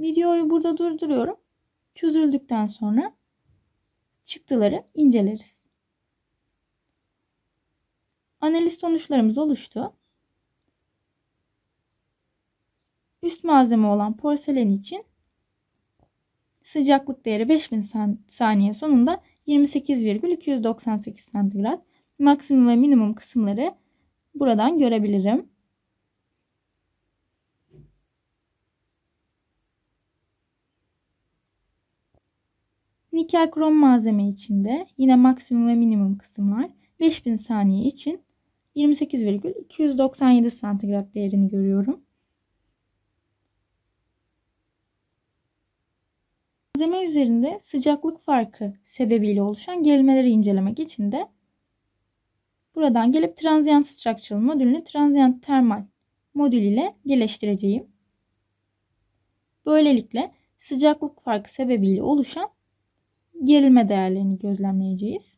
Videoyu burada durduruyorum. Çözüldükten sonra çıktıları inceleriz. Analiz sonuçlarımız oluştu. Üst malzeme olan porselen için sıcaklık değeri 5000 saniye sonunda 28,298 santigrat. Maksimum ve minimum kısımları buradan görebilirim. nikel krom malzeme içinde yine maksimum ve minimum kısımlar 5000 saniye için 28,297 santigrat değerini görüyorum. Malzeme üzerinde sıcaklık farkı sebebiyle oluşan gelmeleri incelemek için de buradan gelip transient structural modülünü transient termal modül ile birleştireceğim. Böylelikle sıcaklık farkı sebebiyle oluşan gerilme değerlerini gözlemleyeceğiz.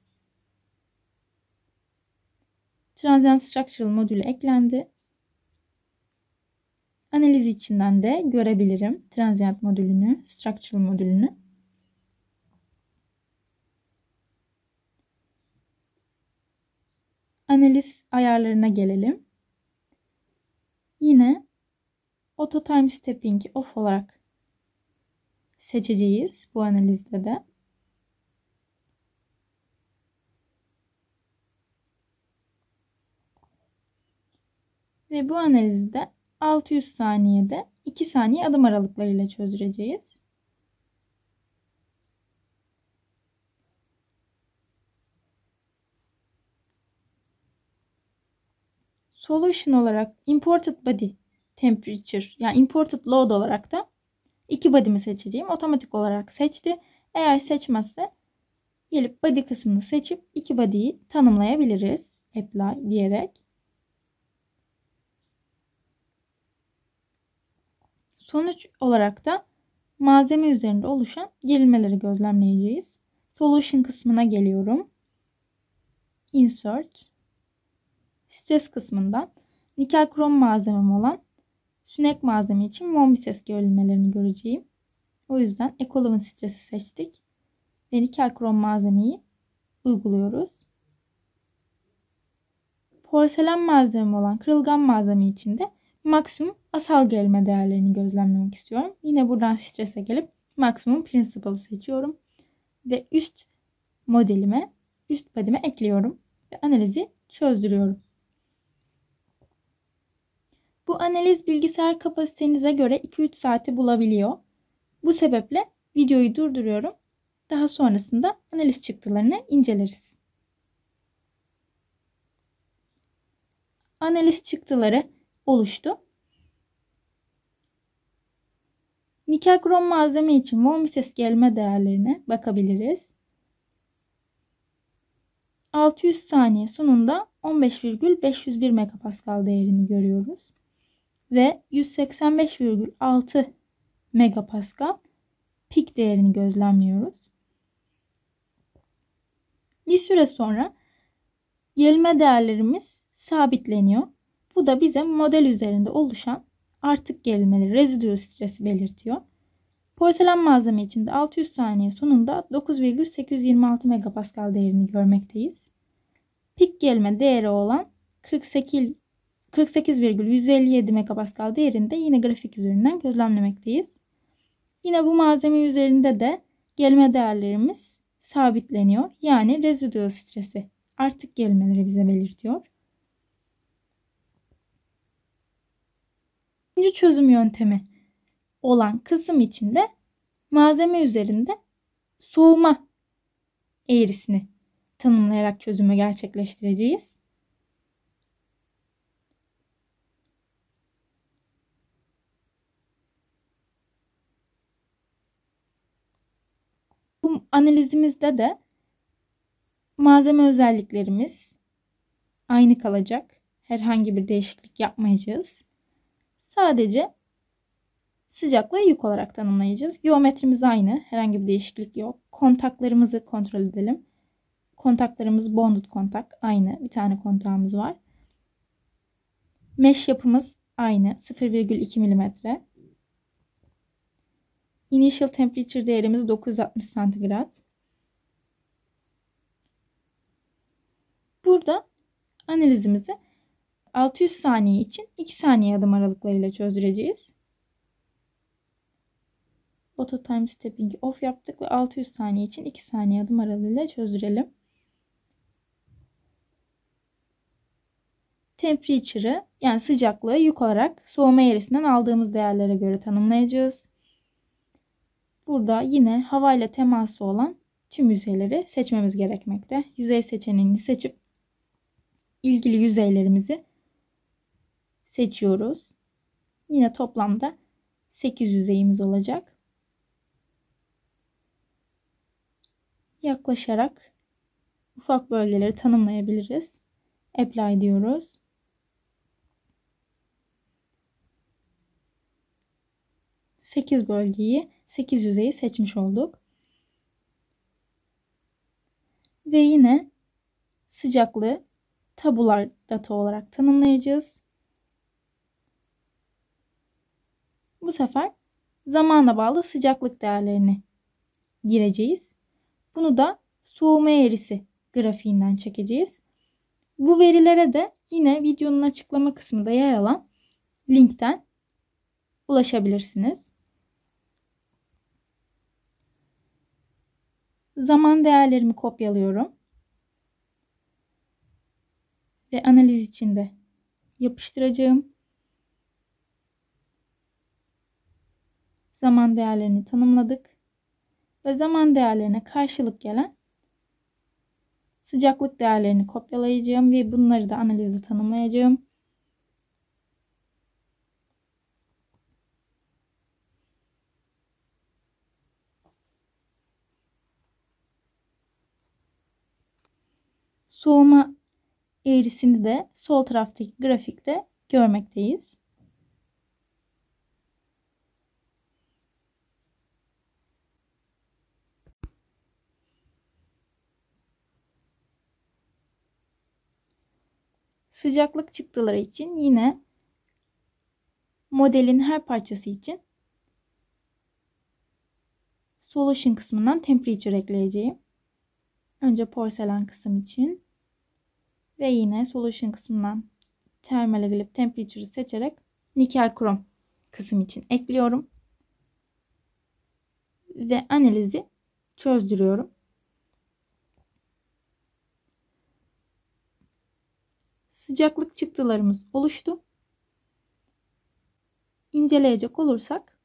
Transient Structural modülü eklendi. Analiz içinden de görebilirim transient modülünü, structural modülünü. Analiz ayarlarına gelelim. Yine auto time stepping off olarak seçeceğiz bu analizde de. Ve bu analizi de 600 saniyede 2 saniye adım aralıklarıyla çözeceğiz. Solution olarak imported body temperature yani imported load olarak da iki body'mi seçeceğim. Otomatik olarak seçti. Eğer seçmezse gelip body kısmını seçip iki body'yi tanımlayabiliriz. Apply diyerek. Sonuç olarak da malzeme üzerinde oluşan gerilmeleri gözlemleyeceğiz. Solution kısmına geliyorum. Insert. Stres kısmından nikel krom malzemem olan sünek malzeme için von ses gerilmelerini göreceğim. O yüzden Ecolov'un stresi seçtik. Ve nikel krom malzemeyi uyguluyoruz. Porselen malzemem olan kırılgan malzeme için de maksimum asal gelme değerlerini gözlemlemek istiyorum. Yine buradan strese gelip maksimum principle seçiyorum. Ve üst modelime, üst padime ekliyorum. Ve analizi çözdürüyorum. Bu analiz bilgisayar kapasitenize göre 2-3 saati bulabiliyor. Bu sebeple videoyu durduruyorum. Daha sonrasında analiz çıktılarını inceleriz. Analiz çıktıları oluştu. Nikel krom malzeme için volm ses gelme değerlerine bakabiliriz. 600 saniye sonunda 15,501 MPa değerini görüyoruz. Ve 185,6 MPa pik değerini gözlemliyoruz. Bir süre sonra gelme değerlerimiz sabitleniyor bu da bize model üzerinde oluşan artık gerilmeli rezidüel stresi belirtiyor. Porselen malzeme için de 600 saniye sonunda 9,826 megapascal değerini görmekteyiz. Pik gelme değeri olan 48 48,157 MPa değerinde yine grafik üzerinden gözlemlemekteyiz. Yine bu malzeme üzerinde de gelme değerlerimiz sabitleniyor. Yani rezidüel stresi artık gelmeleri bize belirtiyor. İkinci çözüm yöntemi olan kısım içinde malzeme üzerinde soğuma eğrisini tanımlayarak çözümü gerçekleştireceğiz. Bu analizimizde de malzeme özelliklerimiz aynı kalacak. Herhangi bir değişiklik yapmayacağız. Sadece sıcaklığı yük olarak tanımlayacağız. Geometrimiz aynı. Herhangi bir değişiklik yok. Kontaklarımızı kontrol edelim. Kontaklarımız bonded kontak aynı. Bir tane kontağımız var. Mesh yapımız aynı. 0,2 mm. Initial temperature değerimiz 960 santigrat. Burada analizimizi 600 saniye için 2 saniye adım aralıklarıyla çözdüreceğiz. Auto time stepping'i off yaptık ve 600 saniye için 2 saniye adım aralığıyla çözdürelim. Temperature'ı yani sıcaklığı yük olarak soğuma eğrisinden aldığımız değerlere göre tanımlayacağız. Burada yine havayla teması olan tüm yüzeyleri seçmemiz gerekmekte. Yüzey seçeneğini seçip ilgili yüzeylerimizi seçiyoruz. Yine toplamda 8 yüzeyimiz olacak. Yaklaşarak ufak bölgeleri tanımlayabiliriz. Apply diyoruz. Sekiz bölgeyi, sekiz yüzeyi seçmiş olduk. Ve yine sıcaklığı tabular data olarak tanımlayacağız. Bu sefer zamana bağlı sıcaklık değerlerini gireceğiz. Bunu da soğuma eğrisi grafiğinden çekeceğiz. Bu verilere de yine videonun açıklama kısmında yer alan linkten ulaşabilirsiniz. Zaman değerlerimi kopyalıyorum. Ve analiz içinde yapıştıracağım. zaman değerlerini tanımladık ve zaman değerlerine karşılık gelen sıcaklık değerlerini kopyalayacağım ve bunları da analizde tanımlayacağım. Soğuma eğrisini de sol taraftaki grafikte görmekteyiz. Sıcaklık çıktıları için yine modelin her parçası için solution kısmından temperature ekleyeceğim. Önce porselen kısım için ve yine solution kısmından termal edilip temperature'ı seçerek nikel krom kısım için ekliyorum. Ve analizi çözdürüyorum. sıcaklık çıktılarımız oluştu. İnceleyecek olursak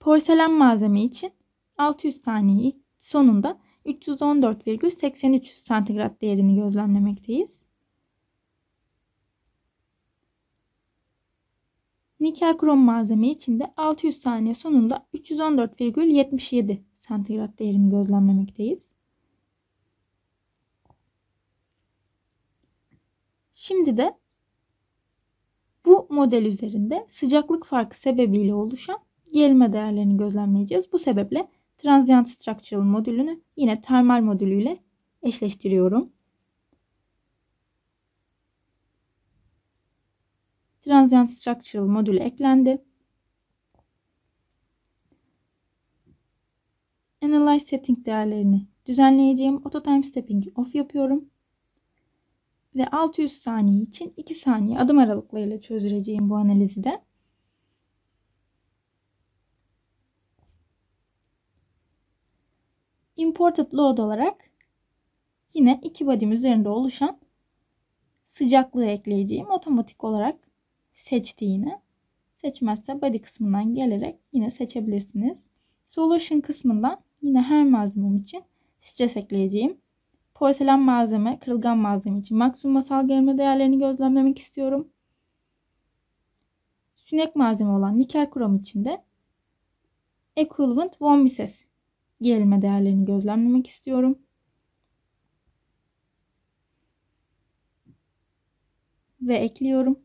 porselen malzeme için 600 saniye sonunda 314,83 santigrat değerini gözlemlemekteyiz. Nikel krom malzeme için de 600 saniye sonunda 314,77 santigrat değerini gözlemlemekteyiz. Şimdi de bu model üzerinde sıcaklık farkı sebebiyle oluşan gelme değerlerini gözlemleyeceğiz. Bu sebeple transient structural modülünü yine termal modülüyle eşleştiriyorum. Transient structural modülü eklendi. Analyze setting değerlerini düzenleyeceğim. Auto time stepping off yapıyorum ve 600 saniye için 2 saniye adım aralıklarıyla çözdüreceğim bu analizi de. Imported load olarak yine iki body üzerinde oluşan sıcaklığı ekleyeceğim. Otomatik olarak seçti yine. Seçmezse body kısmından gelerek yine seçebilirsiniz. Solution kısmından yine her malzemem için stres ekleyeceğim. Porselen malzeme, kırılgan malzeme için maksimum masal gerilme değerlerini gözlemlemek istiyorum. Sünek malzeme olan nikel krom için de equivalent von Mises gelme değerlerini gözlemlemek istiyorum. Ve ekliyorum.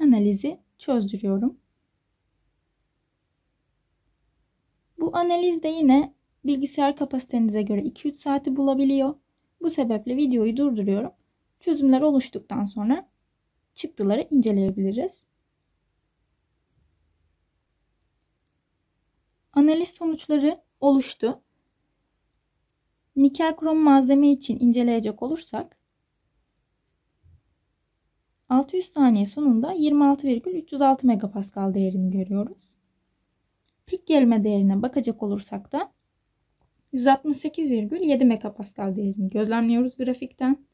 Analizi çözdürüyorum. Bu analizde yine bilgisayar kapasitenize göre 2-3 saati bulabiliyor. Bu sebeple videoyu durduruyorum. Çözümler oluştuktan sonra çıktıları inceleyebiliriz. Analiz sonuçları oluştu. Nikel krom malzeme için inceleyecek olursak 600 saniye sonunda 26,306 megapascal değerini görüyoruz. Pik gelme değerine bakacak olursak da 168,7 megapascal değerini gözlemliyoruz grafikten.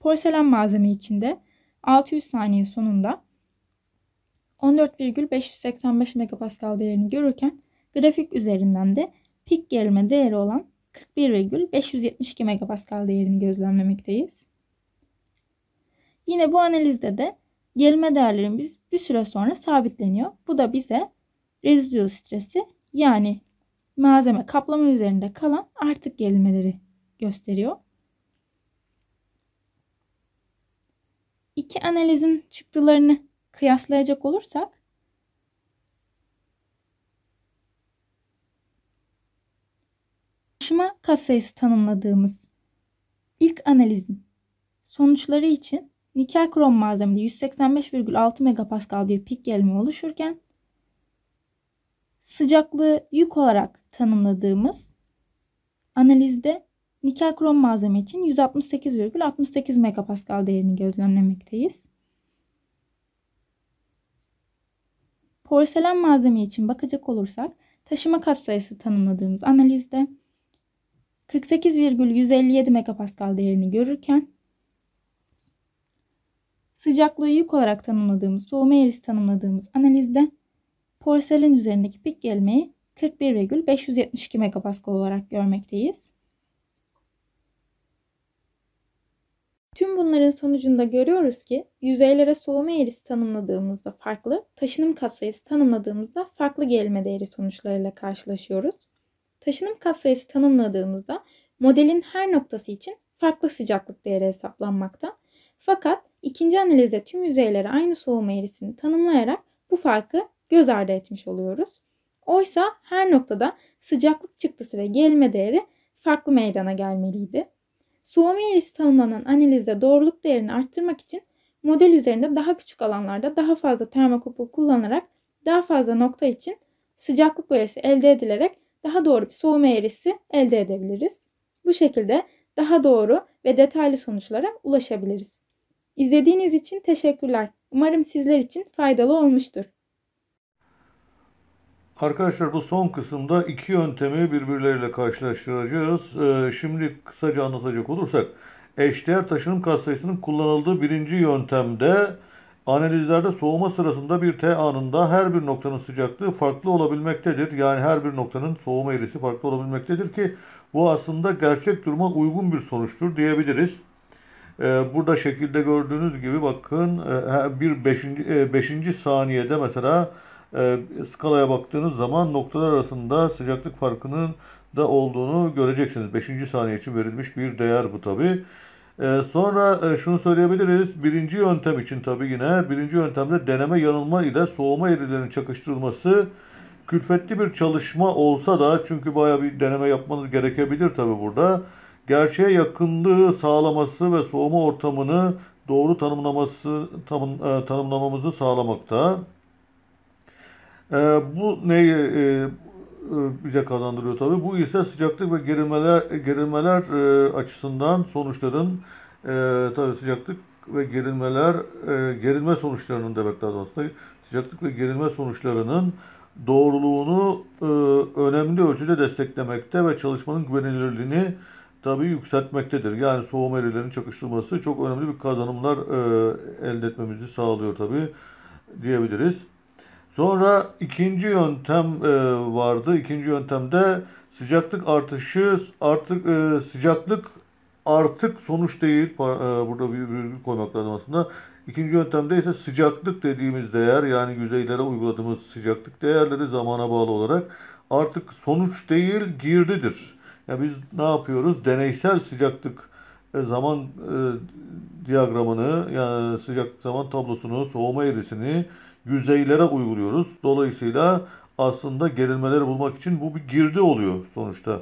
Porselen malzeme içinde 600 saniye sonunda 14,585 megapascal değerini görürken grafik üzerinden de pik gerilme değeri olan 41,572 megapascal değerini gözlemlemekteyiz. Yine bu analizde de gerilme değerlerimiz bir süre sonra sabitleniyor. Bu da bize Rezidüel stresi yani malzeme kaplama üzerinde kalan artık gerilmeleri gösteriyor. İki analizin çıktılarını kıyaslayacak olursak taşıma katsayısı tanımladığımız ilk analizin sonuçları için nikel krom malzemede 185,6 MPa bir pik gerilme oluşurken sıcaklığı yük olarak tanımladığımız analizde nikel krom malzeme için 168,68 MPa değerini gözlemlemekteyiz. Porselen malzeme için bakacak olursak taşıma katsayısı tanımladığımız analizde 48,157 MPa değerini görürken sıcaklığı yük olarak tanımladığımız soğuma eğrisi tanımladığımız analizde porselen üzerindeki pik gelmeyi 41,572 MPa olarak görmekteyiz. Tüm bunların sonucunda görüyoruz ki yüzeylere soğuma eğrisi tanımladığımızda farklı, taşınım katsayısı tanımladığımızda farklı gerilme değeri sonuçlarıyla karşılaşıyoruz. Taşınım katsayısı tanımladığımızda modelin her noktası için farklı sıcaklık değeri hesaplanmakta. Fakat ikinci analizde tüm yüzeylere aynı soğuma eğrisini tanımlayarak bu farkı göz ardı etmiş oluyoruz. Oysa her noktada sıcaklık çıktısı ve gelme değeri farklı meydana gelmeliydi. Soğuma eğrisi tanımlanan analizde doğruluk değerini arttırmak için model üzerinde daha küçük alanlarda daha fazla termokopul kullanarak daha fazla nokta için sıcaklık verisi elde edilerek daha doğru bir soğuma eğrisi elde edebiliriz. Bu şekilde daha doğru ve detaylı sonuçlara ulaşabiliriz. İzlediğiniz için teşekkürler. Umarım sizler için faydalı olmuştur. Arkadaşlar bu son kısımda iki yöntemi birbirleriyle karşılaştıracağız. Ee, şimdi kısaca anlatacak olursak eşdeğer taşınım katsayısının kullanıldığı birinci yöntemde analizlerde soğuma sırasında bir T anında her bir noktanın sıcaklığı farklı olabilmektedir. Yani her bir noktanın soğuma eğrisi farklı olabilmektedir ki bu aslında gerçek duruma uygun bir sonuçtur diyebiliriz. Ee, burada şekilde gördüğünüz gibi bakın e, bir beşinci, e, beşinci saniyede mesela e, skalaya baktığınız zaman noktalar arasında sıcaklık farkının da olduğunu göreceksiniz. 5. saniye için verilmiş bir değer bu tabi. E, ee, sonra e, şunu söyleyebiliriz. Birinci yöntem için tabi yine birinci yöntemde deneme yanılma ile soğuma eğrilerinin çakıştırılması külfetli bir çalışma olsa da çünkü baya bir deneme yapmanız gerekebilir tabi burada. Gerçeğe yakınlığı sağlaması ve soğuma ortamını doğru tanımlaması tanım, e, tanımlamamızı sağlamakta. E, bu neyi e, e, bize kazandırıyor tabii. Bu ise sıcaklık ve gerilmeler e, gerilmeler e, açısından sonuçların e, tabii sıcaklık ve gerilmeler e, gerilme sonuçlarının demek lazım aslında. Sıcaklık ve gerilme sonuçlarının doğruluğunu e, önemli ölçüde desteklemekte ve çalışmanın güvenilirliğini tabii yükseltmektedir. Yani soğuma erilerinin çakıştırması çok önemli bir kazanımlar e, elde etmemizi sağlıyor tabii diyebiliriz. Sonra ikinci yöntem e, vardı. İkinci yöntemde sıcaklık artışı artık e, sıcaklık artık sonuç değil. E, burada bir virgül koymak lazım aslında. İkinci yöntemde ise sıcaklık dediğimiz değer yani yüzeylere uyguladığımız sıcaklık değerleri zamana bağlı olarak artık sonuç değil girdidir. Yani biz ne yapıyoruz? Deneysel sıcaklık e, zaman e, diyagramını yani sıcaklık zaman tablosunu, soğuma eğrisini yüzeylere uyguluyoruz. Dolayısıyla aslında gerilmeleri bulmak için bu bir girdi oluyor sonuçta.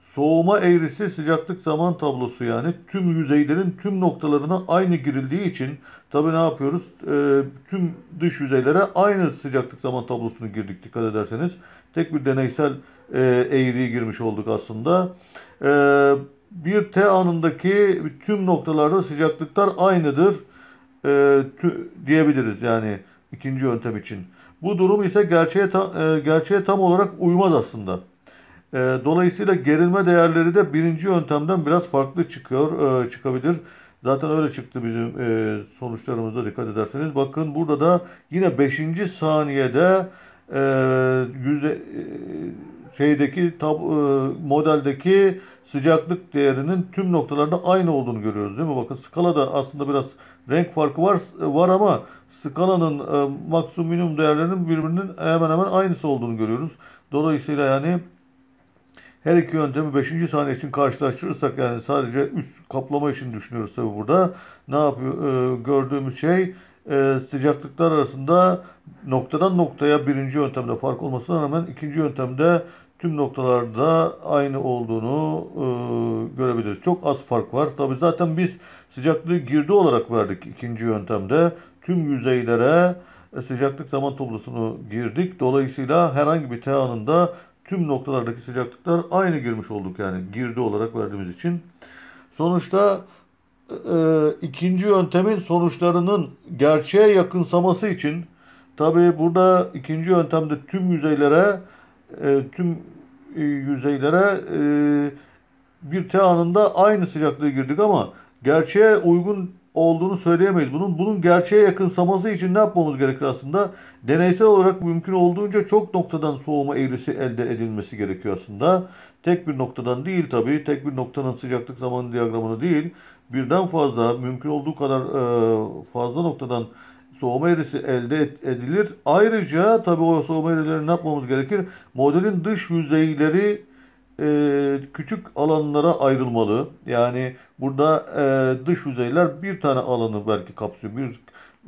Soğuma eğrisi sıcaklık zaman tablosu yani tüm yüzeylerin tüm noktalarına aynı girildiği için tabi ne yapıyoruz? E, tüm dış yüzeylere aynı sıcaklık zaman tablosunu girdik dikkat ederseniz. Tek bir deneysel e, eğriyi girmiş olduk aslında. E, bir T anındaki tüm noktalarda sıcaklıklar aynıdır e, diyebiliriz yani. İkinci yöntem için. Bu durum ise gerçeğe, ta, e, gerçeğe tam olarak uymaz aslında. E, dolayısıyla gerilme değerleri de birinci yöntemden biraz farklı çıkıyor, e, çıkabilir. Zaten öyle çıktı bizim e, sonuçlarımızda dikkat ederseniz. Bakın burada da yine 5. saniyede e, yüzde, e, şeydeki tab e, modeldeki sıcaklık değerinin tüm noktalarda aynı olduğunu görüyoruz değil mi? Bakın skala da aslında biraz renk farkı var var ama skalanın e, maksimum değerlerinin birbirinin hemen hemen aynısı olduğunu görüyoruz. Dolayısıyla yani her iki yöntemi 5. saniye için karşılaştırırsak yani sadece üst kaplama için düşünüyoruz tabi burada. Ne yapıyor? E, gördüğümüz şey e, sıcaklıklar arasında noktadan noktaya birinci yöntemde fark olmasına rağmen ikinci yöntemde tüm noktalarda aynı olduğunu e, görebiliriz. Çok az fark var. Tabi zaten biz sıcaklığı girdi olarak verdik ikinci yöntemde. Tüm yüzeylere e, sıcaklık zaman tablosunu girdik. Dolayısıyla herhangi bir T anında tüm noktalardaki sıcaklıklar aynı girmiş olduk yani girdi olarak verdiğimiz için. Sonuçta e, e ikinci yöntemin sonuçlarının gerçeğe yakınsaması için tabi burada ikinci yöntemde tüm yüzeylere e, tüm e, yüzeylere e, bir T anında aynı sıcaklığı girdik ama gerçeğe uygun olduğunu söyleyemeyiz. Bunun bunun gerçeğe yakın saması için ne yapmamız gerekir aslında? Deneysel olarak mümkün olduğunca çok noktadan soğuma eğrisi elde edilmesi gerekiyor aslında. Tek bir noktadan değil tabii. Tek bir noktanın sıcaklık zamanı diyagramını değil. Birden fazla mümkün olduğu kadar e, fazla noktadan soğuma erisi elde edilir. Ayrıca tabii o soğuma erilerini yapmamız gerekir? Modelin dış yüzeyleri e, küçük alanlara ayrılmalı. Yani burada e, dış yüzeyler bir tane alanı belki kapsıyor. Bir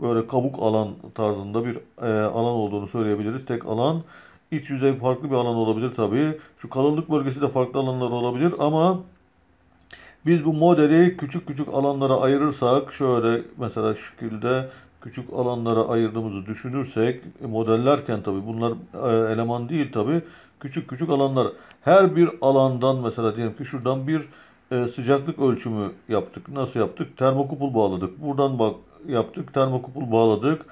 böyle kabuk alan tarzında bir e, alan olduğunu söyleyebiliriz. Tek alan. İç yüzey farklı bir alan olabilir tabii. Şu kalınlık bölgesi de farklı alanlar olabilir ama biz bu modeli küçük küçük alanlara ayırırsak şöyle mesela şekilde küçük alanlara ayırdığımızı düşünürsek e, modellerken tabi bunlar e, eleman değil tabi küçük küçük alanlar her bir alandan mesela diyelim ki şuradan bir e, sıcaklık ölçümü yaptık nasıl yaptık termokupul bağladık buradan bak yaptık termokupul bağladık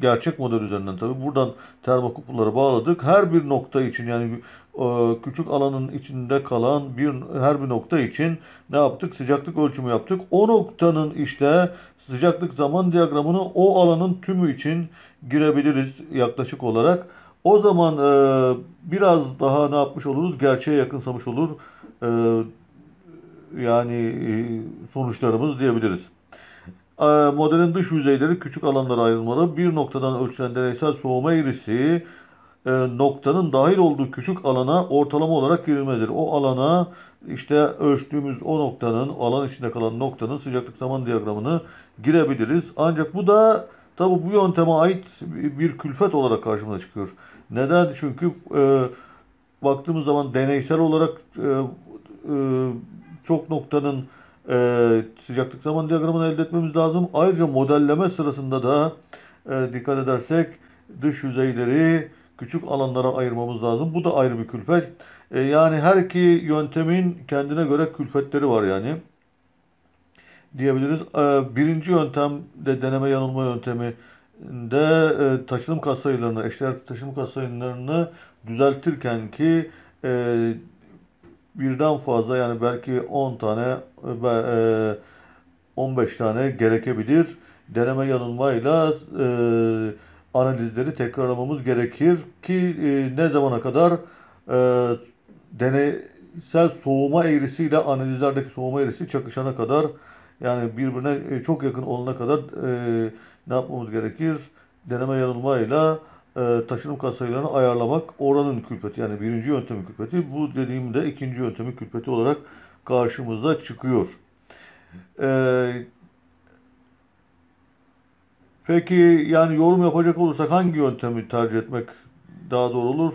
gerçek model üzerinden tabi buradan termokupulları bağladık her bir nokta için yani küçük alanın içinde kalan bir her bir nokta için ne yaptık sıcaklık ölçümü yaptık o noktanın işte sıcaklık zaman diyagramını o alanın tümü için girebiliriz yaklaşık olarak. O zaman e, biraz daha ne yapmış oluruz? Gerçeğe yakınsamış olur. E, yani e, sonuçlarımız diyebiliriz. E, modelin dış yüzeyleri küçük alanlara ayrılmalı. Bir noktadan ölçülen deneysel soğuma eğrisi e, noktanın dahil olduğu küçük alana ortalama olarak girilmelidir. O alana işte ölçtüğümüz o noktanın, alan içinde kalan noktanın sıcaklık zaman diyagramını girebiliriz. Ancak bu da tabi bu yönteme ait bir külfet olarak karşımıza çıkıyor. Neden? Çünkü e, baktığımız zaman deneysel olarak e, e, çok noktanın e, sıcaklık zaman diyagramını elde etmemiz lazım. Ayrıca modelleme sırasında da e, dikkat edersek dış yüzeyleri küçük alanlara ayırmamız lazım. Bu da ayrı bir külfet. E, yani her iki yöntemin kendine göre külfetleri var yani. Diyebiliriz. E, birinci de deneme yanılma yöntemi de e, taşınım kat sayılarını, eşler taşınım kat sayılarını düzeltirken ki e, birden fazla yani belki 10 tane e, 15 tane gerekebilir. Deneme yanılmayla e, analizleri tekrarlamamız gerekir ki e, ne zamana kadar e, deneysel soğuma eğrisiyle analizlerdeki soğuma eğrisi çakışana kadar yani birbirine e, çok yakın olana kadar e, ne yapmamız gerekir? Deneme yanılmayla e, taşınım kasaylarını ayarlamak oranın külpeti yani birinci yöntemi külpeti bu dediğimde ikinci yöntemi külpeti olarak karşımıza çıkıyor. Eee Peki yani yorum yapacak olursak hangi yöntemi tercih etmek daha doğru olur?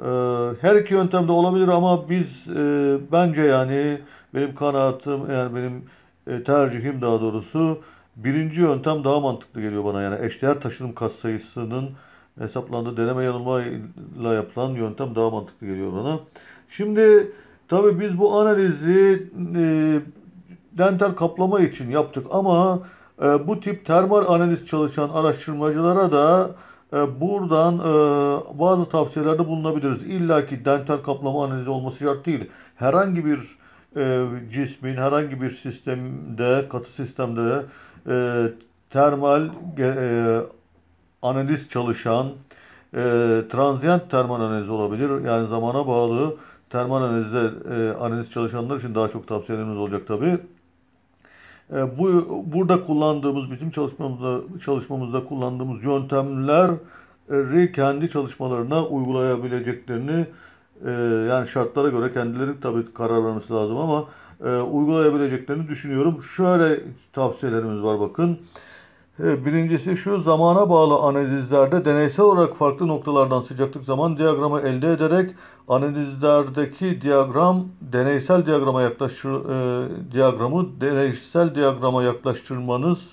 Ee, her iki yöntem de olabilir ama biz e, bence yani benim kanaatim yani benim e, tercihim daha doğrusu birinci yöntem daha mantıklı geliyor bana. Yani eşdeğer taşınım katsayısının hesaplandığı deneme yanılmayla yapılan yöntem daha mantıklı geliyor bana. Şimdi tabii biz bu analizi e, dental kaplama için yaptık ama e, bu tip termal analiz çalışan araştırmacılara da e, buradan e, bazı tavsiyelerde bulunabiliriz. İlla ki dental kaplama analizi olması şart değil. Herhangi bir cismin, herhangi bir sistemde, katı sistemde termal analiz çalışan e, transient termal analiz olabilir. Yani zamana bağlı termal analizde analiz çalışanlar için daha çok tavsiyelerimiz olacak tabii. E, bu burada kullandığımız bizim çalışmamızda çalışmamızda kullandığımız yöntemleri kendi çalışmalarına uygulayabileceklerini e, yani şartlara göre kendileri tabii karar vermesi lazım ama e, uygulayabileceklerini düşünüyorum. Şöyle tavsiyelerimiz var bakın. Birincisi şu zamana bağlı analizlerde deneysel olarak farklı noktalardan sıcaklık zaman diyagramı elde ederek analizlerdeki diyagram deneysel diyagrama yaklaşır e, diyagramı deneysel diyagrama yaklaştırmanız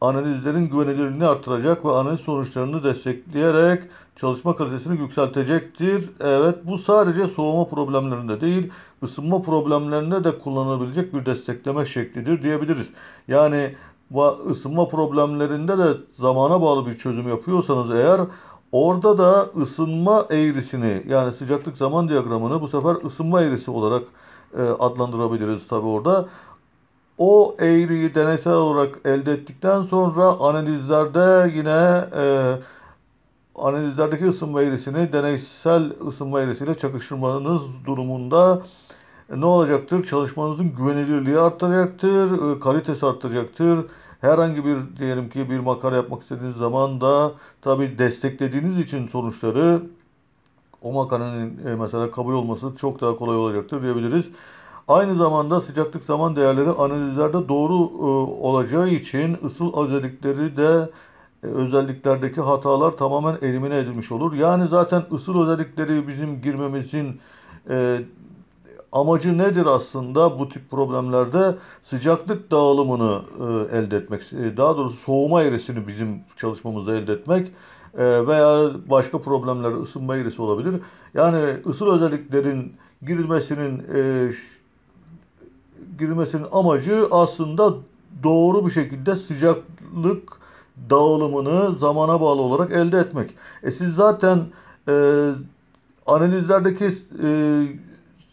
analizlerin güvenilirliğini artıracak ve analiz sonuçlarını destekleyerek çalışma kalitesini yükseltecektir. Evet bu sadece soğuma problemlerinde değil ısınma problemlerinde de kullanılabilecek bir destekleme şeklidir diyebiliriz. Yani ısınma problemlerinde de zamana bağlı bir çözüm yapıyorsanız eğer orada da ısınma eğrisini yani sıcaklık zaman diyagramını bu sefer ısınma eğrisi olarak e, adlandırabiliriz tabi orada. O eğriyi deneysel olarak elde ettikten sonra analizlerde yine e, analizlerdeki ısınma eğrisini deneysel ısınma eğrisiyle çakıştırmanız durumunda e, ne olacaktır? Çalışmanızın güvenilirliği artacaktır, e, kalitesi artacaktır. Herhangi bir diyelim ki bir makara yapmak istediğiniz zaman da tabi desteklediğiniz için sonuçları o makaranın e, mesela kabul olması çok daha kolay olacaktır diyebiliriz. Aynı zamanda sıcaklık zaman değerleri analizlerde doğru olacağı için ısı özellikleri de özelliklerdeki hatalar tamamen elimine edilmiş olur. Yani zaten ısıl özellikleri bizim girmemizin amacı nedir aslında bu tip problemlerde? Sıcaklık dağılımını e, elde etmek, e, daha doğrusu soğuma eğrisini bizim çalışmamızda elde etmek e, veya başka problemler ısınma eğrisi olabilir. Yani ısı özelliklerin girilmesinin e, girilmesinin amacı aslında doğru bir şekilde sıcaklık dağılımını zamana bağlı olarak elde etmek. E siz zaten e, analizlerdeki e,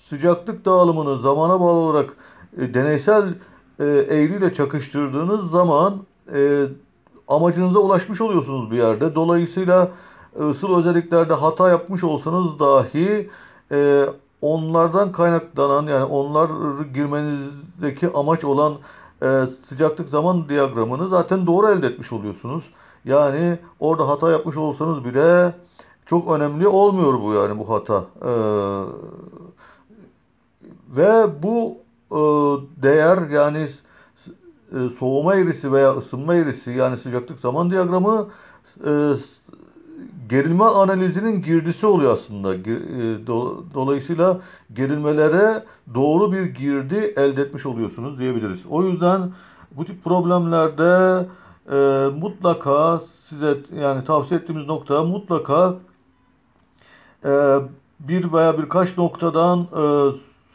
sıcaklık dağılımını zamana bağlı olarak e, deneysel e, eğriyle çakıştırdığınız zaman e, amacınıza ulaşmış oluyorsunuz bir yerde. Dolayısıyla e, ısıl özelliklerde hata yapmış olsanız dahi e, onlardan kaynaklanan yani onlar girmenizdeki amaç olan e, sıcaklık zaman diyagramını zaten doğru elde etmiş oluyorsunuz. Yani orada hata yapmış olsanız bile çok önemli olmuyor bu yani bu hata. E, ve bu e, değer yani e, soğuma eğrisi veya ısınma eğrisi yani sıcaklık zaman diyagramı e, gerilme analizinin girdisi oluyor aslında. Dolayısıyla gerilmelere doğru bir girdi elde etmiş oluyorsunuz diyebiliriz. O yüzden bu tip problemlerde mutlaka size yani tavsiye ettiğimiz nokta mutlaka bir veya birkaç noktadan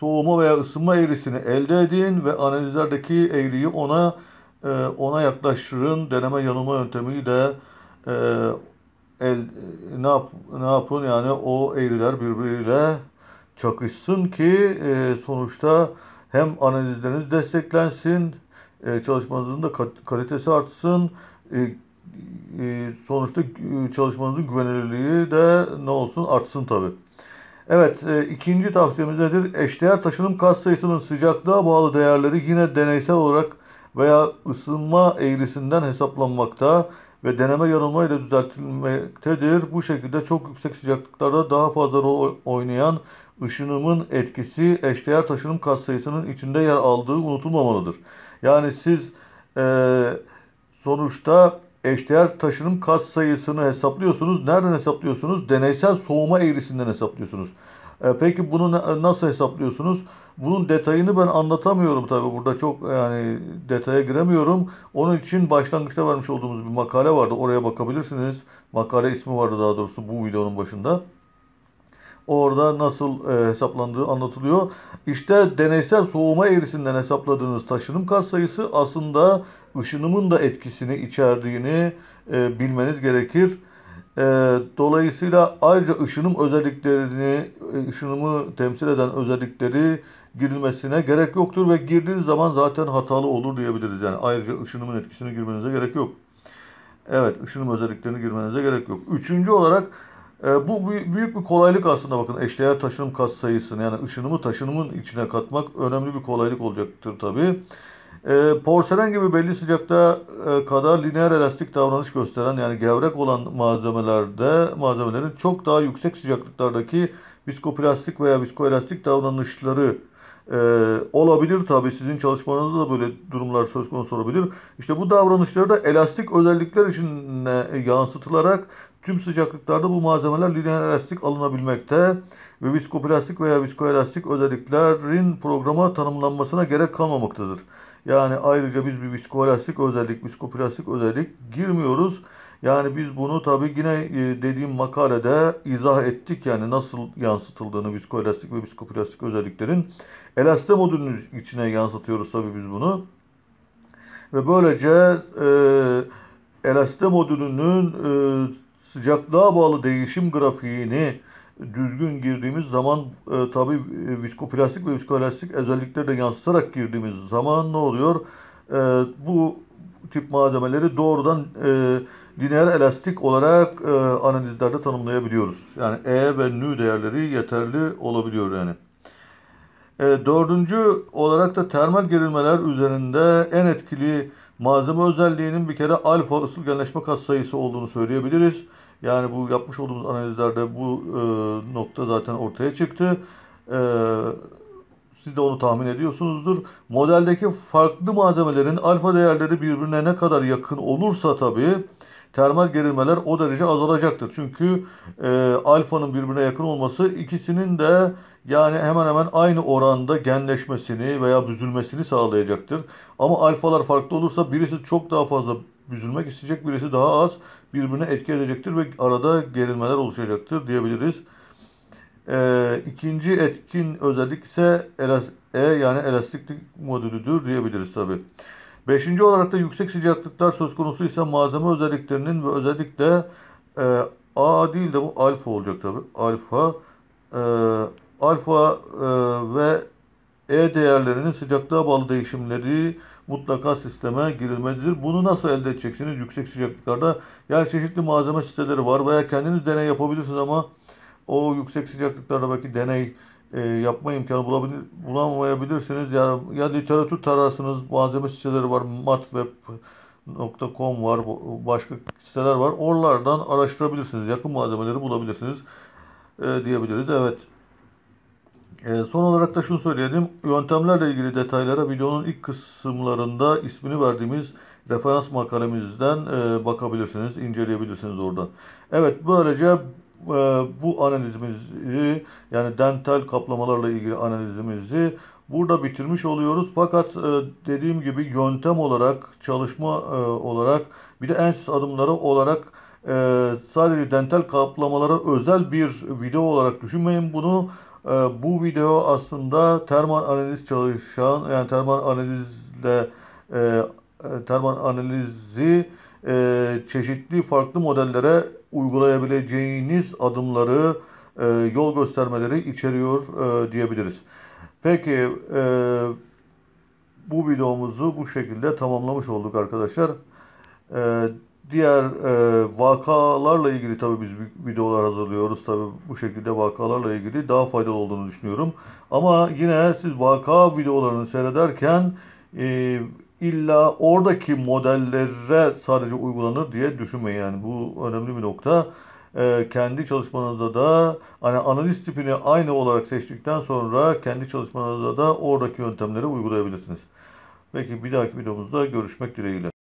soğuma veya ısınma eğrisini elde edin ve analizlerdeki eğriyi ona e, ona yaklaştırın. Deneme yanılma yöntemi de e, el, ne, yap, ne yapın yani o eğriler birbiriyle çakışsın ki e, sonuçta hem analizleriniz desteklensin, e, çalışmanızın da kalitesi artsın, e, e, sonuçta e, çalışmanızın güvenilirliği de ne olsun artsın tabii. Evet e, ikinci tavsiyemiz nedir? Eşdeğer taşınım katsayısının sıcaklığa bağlı değerleri yine deneysel olarak veya ısınma eğrisinden hesaplanmakta ve deneme yanılma ile düzeltilmektedir. Bu şekilde çok yüksek sıcaklıklarda daha fazla rol oynayan ışınımın etkisi eşdeğer taşınım katsayısının içinde yer aldığı unutulmamalıdır. Yani siz e, sonuçta eşdeğer taşınım kat sayısını hesaplıyorsunuz. Nereden hesaplıyorsunuz? Deneysel soğuma eğrisinden hesaplıyorsunuz. E, peki bunu nasıl hesaplıyorsunuz? Bunun detayını ben anlatamıyorum tabi burada çok yani detaya giremiyorum. Onun için başlangıçta vermiş olduğumuz bir makale vardı. Oraya bakabilirsiniz. Makale ismi vardı daha doğrusu bu videonun başında. Orada nasıl e, hesaplandığı anlatılıyor. İşte deneysel soğuma eğrisinden hesapladığınız taşınım kat sayısı aslında ışınımın da etkisini içerdiğini e, bilmeniz gerekir. E, dolayısıyla ayrıca ışınım özelliklerini, e, ışınımı temsil eden özellikleri girilmesine gerek yoktur ve girdiğiniz zaman zaten hatalı olur diyebiliriz. Yani ayrıca ışınımın etkisini girmenize gerek yok. Evet, ışınım özelliklerini girmenize gerek yok. Üçüncü olarak e, bu büyük bir kolaylık aslında bakın eşdeğer taşınım katsayısını yani ışınımı taşınımın içine katmak önemli bir kolaylık olacaktır tabii. E, porselen gibi belli sıcakta e, kadar lineer elastik davranış gösteren yani gevrek olan malzemelerde malzemelerin çok daha yüksek sıcaklıklardaki viskoplastik veya viskoelastik davranışları e, olabilir tabi sizin çalışmanızda da böyle durumlar söz konusu olabilir. İşte bu davranışları da elastik özellikler içine yansıtılarak tüm sıcaklıklarda bu malzemeler lineer elastik alınabilmekte ve viskoplastik veya viskoelastik özelliklerin programa tanımlanmasına gerek kalmamaktadır. Yani ayrıca biz bir psikolastik özellik, psikoplastik özellik girmiyoruz. Yani biz bunu tabi yine e, dediğim makalede izah ettik yani nasıl yansıtıldığını psikoelastik ve psikoplastik özelliklerin elaste modülünün içine yansıtıyoruz tabi biz bunu. Ve böylece e, elaste modülünün e, sıcaklığa bağlı değişim grafiğini düzgün girdiğimiz zaman e, tabi e, viskoplastik ve viskoelastik özellikleri de yansıtarak girdiğimiz zaman ne oluyor? E, bu tip malzemeleri doğrudan e, lineer elastik olarak e, analizlerde tanımlayabiliyoruz. Yani E ve nü değerleri yeterli olabiliyor yani. E, dördüncü olarak da termal gerilmeler üzerinde en etkili malzeme özelliğinin bir kere alfa ısıl genleşme katsayısı olduğunu söyleyebiliriz. Yani bu yapmış olduğumuz analizlerde bu e, nokta zaten ortaya çıktı. E, siz de onu tahmin ediyorsunuzdur. Modeldeki farklı malzemelerin alfa değerleri birbirine ne kadar yakın olursa tabii termal gerilmeler o derece azalacaktır. Çünkü e, alfanın birbirine yakın olması ikisinin de yani hemen hemen aynı oranda genleşmesini veya büzülmesini sağlayacaktır. Ama alfalar farklı olursa birisi çok daha fazla büzülmek isteyecek birisi daha az birbirine etki edecektir ve arada gerilmeler oluşacaktır diyebiliriz. Ee, ikinci etkin özellik ise elas- E yani elastiklik modülüdür diyebiliriz tabi. Beşinci olarak da yüksek sıcaklıklar söz konusu ise malzeme özelliklerinin ve özellikle e, A değil de bu alfa olacak tabi. Alfa e, alfa e, ve E değerlerinin sıcaklığa bağlı değişimleri mutlaka sisteme girilmelidir. Bunu nasıl elde edeceksiniz? Yüksek sıcaklıklarda yer çeşitli malzeme siteleri var veya kendiniz deney yapabilirsiniz ama o yüksek sıcaklıklarda belki deney e, yapma imkanı bulabilir, bulamayabilirsiniz. Ya ya literatür tararsınız, malzeme siteleri var, matweb.com var, başka siteler var. Oralardan araştırabilirsiniz, yakın malzemeleri bulabilirsiniz e, diyebiliriz. Evet. E, son olarak da şunu söyleyelim. Yöntemlerle ilgili detaylara videonun ilk kısımlarında ismini verdiğimiz referans makalemizden e, bakabilirsiniz, inceleyebilirsiniz oradan. Evet böylece e, bu analizimizi yani dental kaplamalarla ilgili analizimizi burada bitirmiş oluyoruz. Fakat e, dediğim gibi yöntem olarak, çalışma e, olarak bir de ensiz adımları olarak e, sadece dental kaplamalara özel bir video olarak düşünmeyin bunu. Ee, bu video aslında termal analiz çalışan yani termal analizle e, e, termal analizi e, çeşitli farklı modellere uygulayabileceğiniz adımları e, yol göstermeleri içeriyor e, diyebiliriz. Peki e, bu videomuzu bu şekilde tamamlamış olduk arkadaşlar. E, Diğer e, vakalarla ilgili tabi biz videolar hazırlıyoruz. tabi bu şekilde vakalarla ilgili daha faydalı olduğunu düşünüyorum. Ama yine siz vaka videolarını seyrederken e, illa oradaki modellere sadece uygulanır diye düşünmeyin. Yani bu önemli bir nokta. E, kendi çalışmanızda da hani analiz tipini aynı olarak seçtikten sonra kendi çalışmanızda da oradaki yöntemleri uygulayabilirsiniz. Peki bir dahaki videomuzda görüşmek dileğiyle.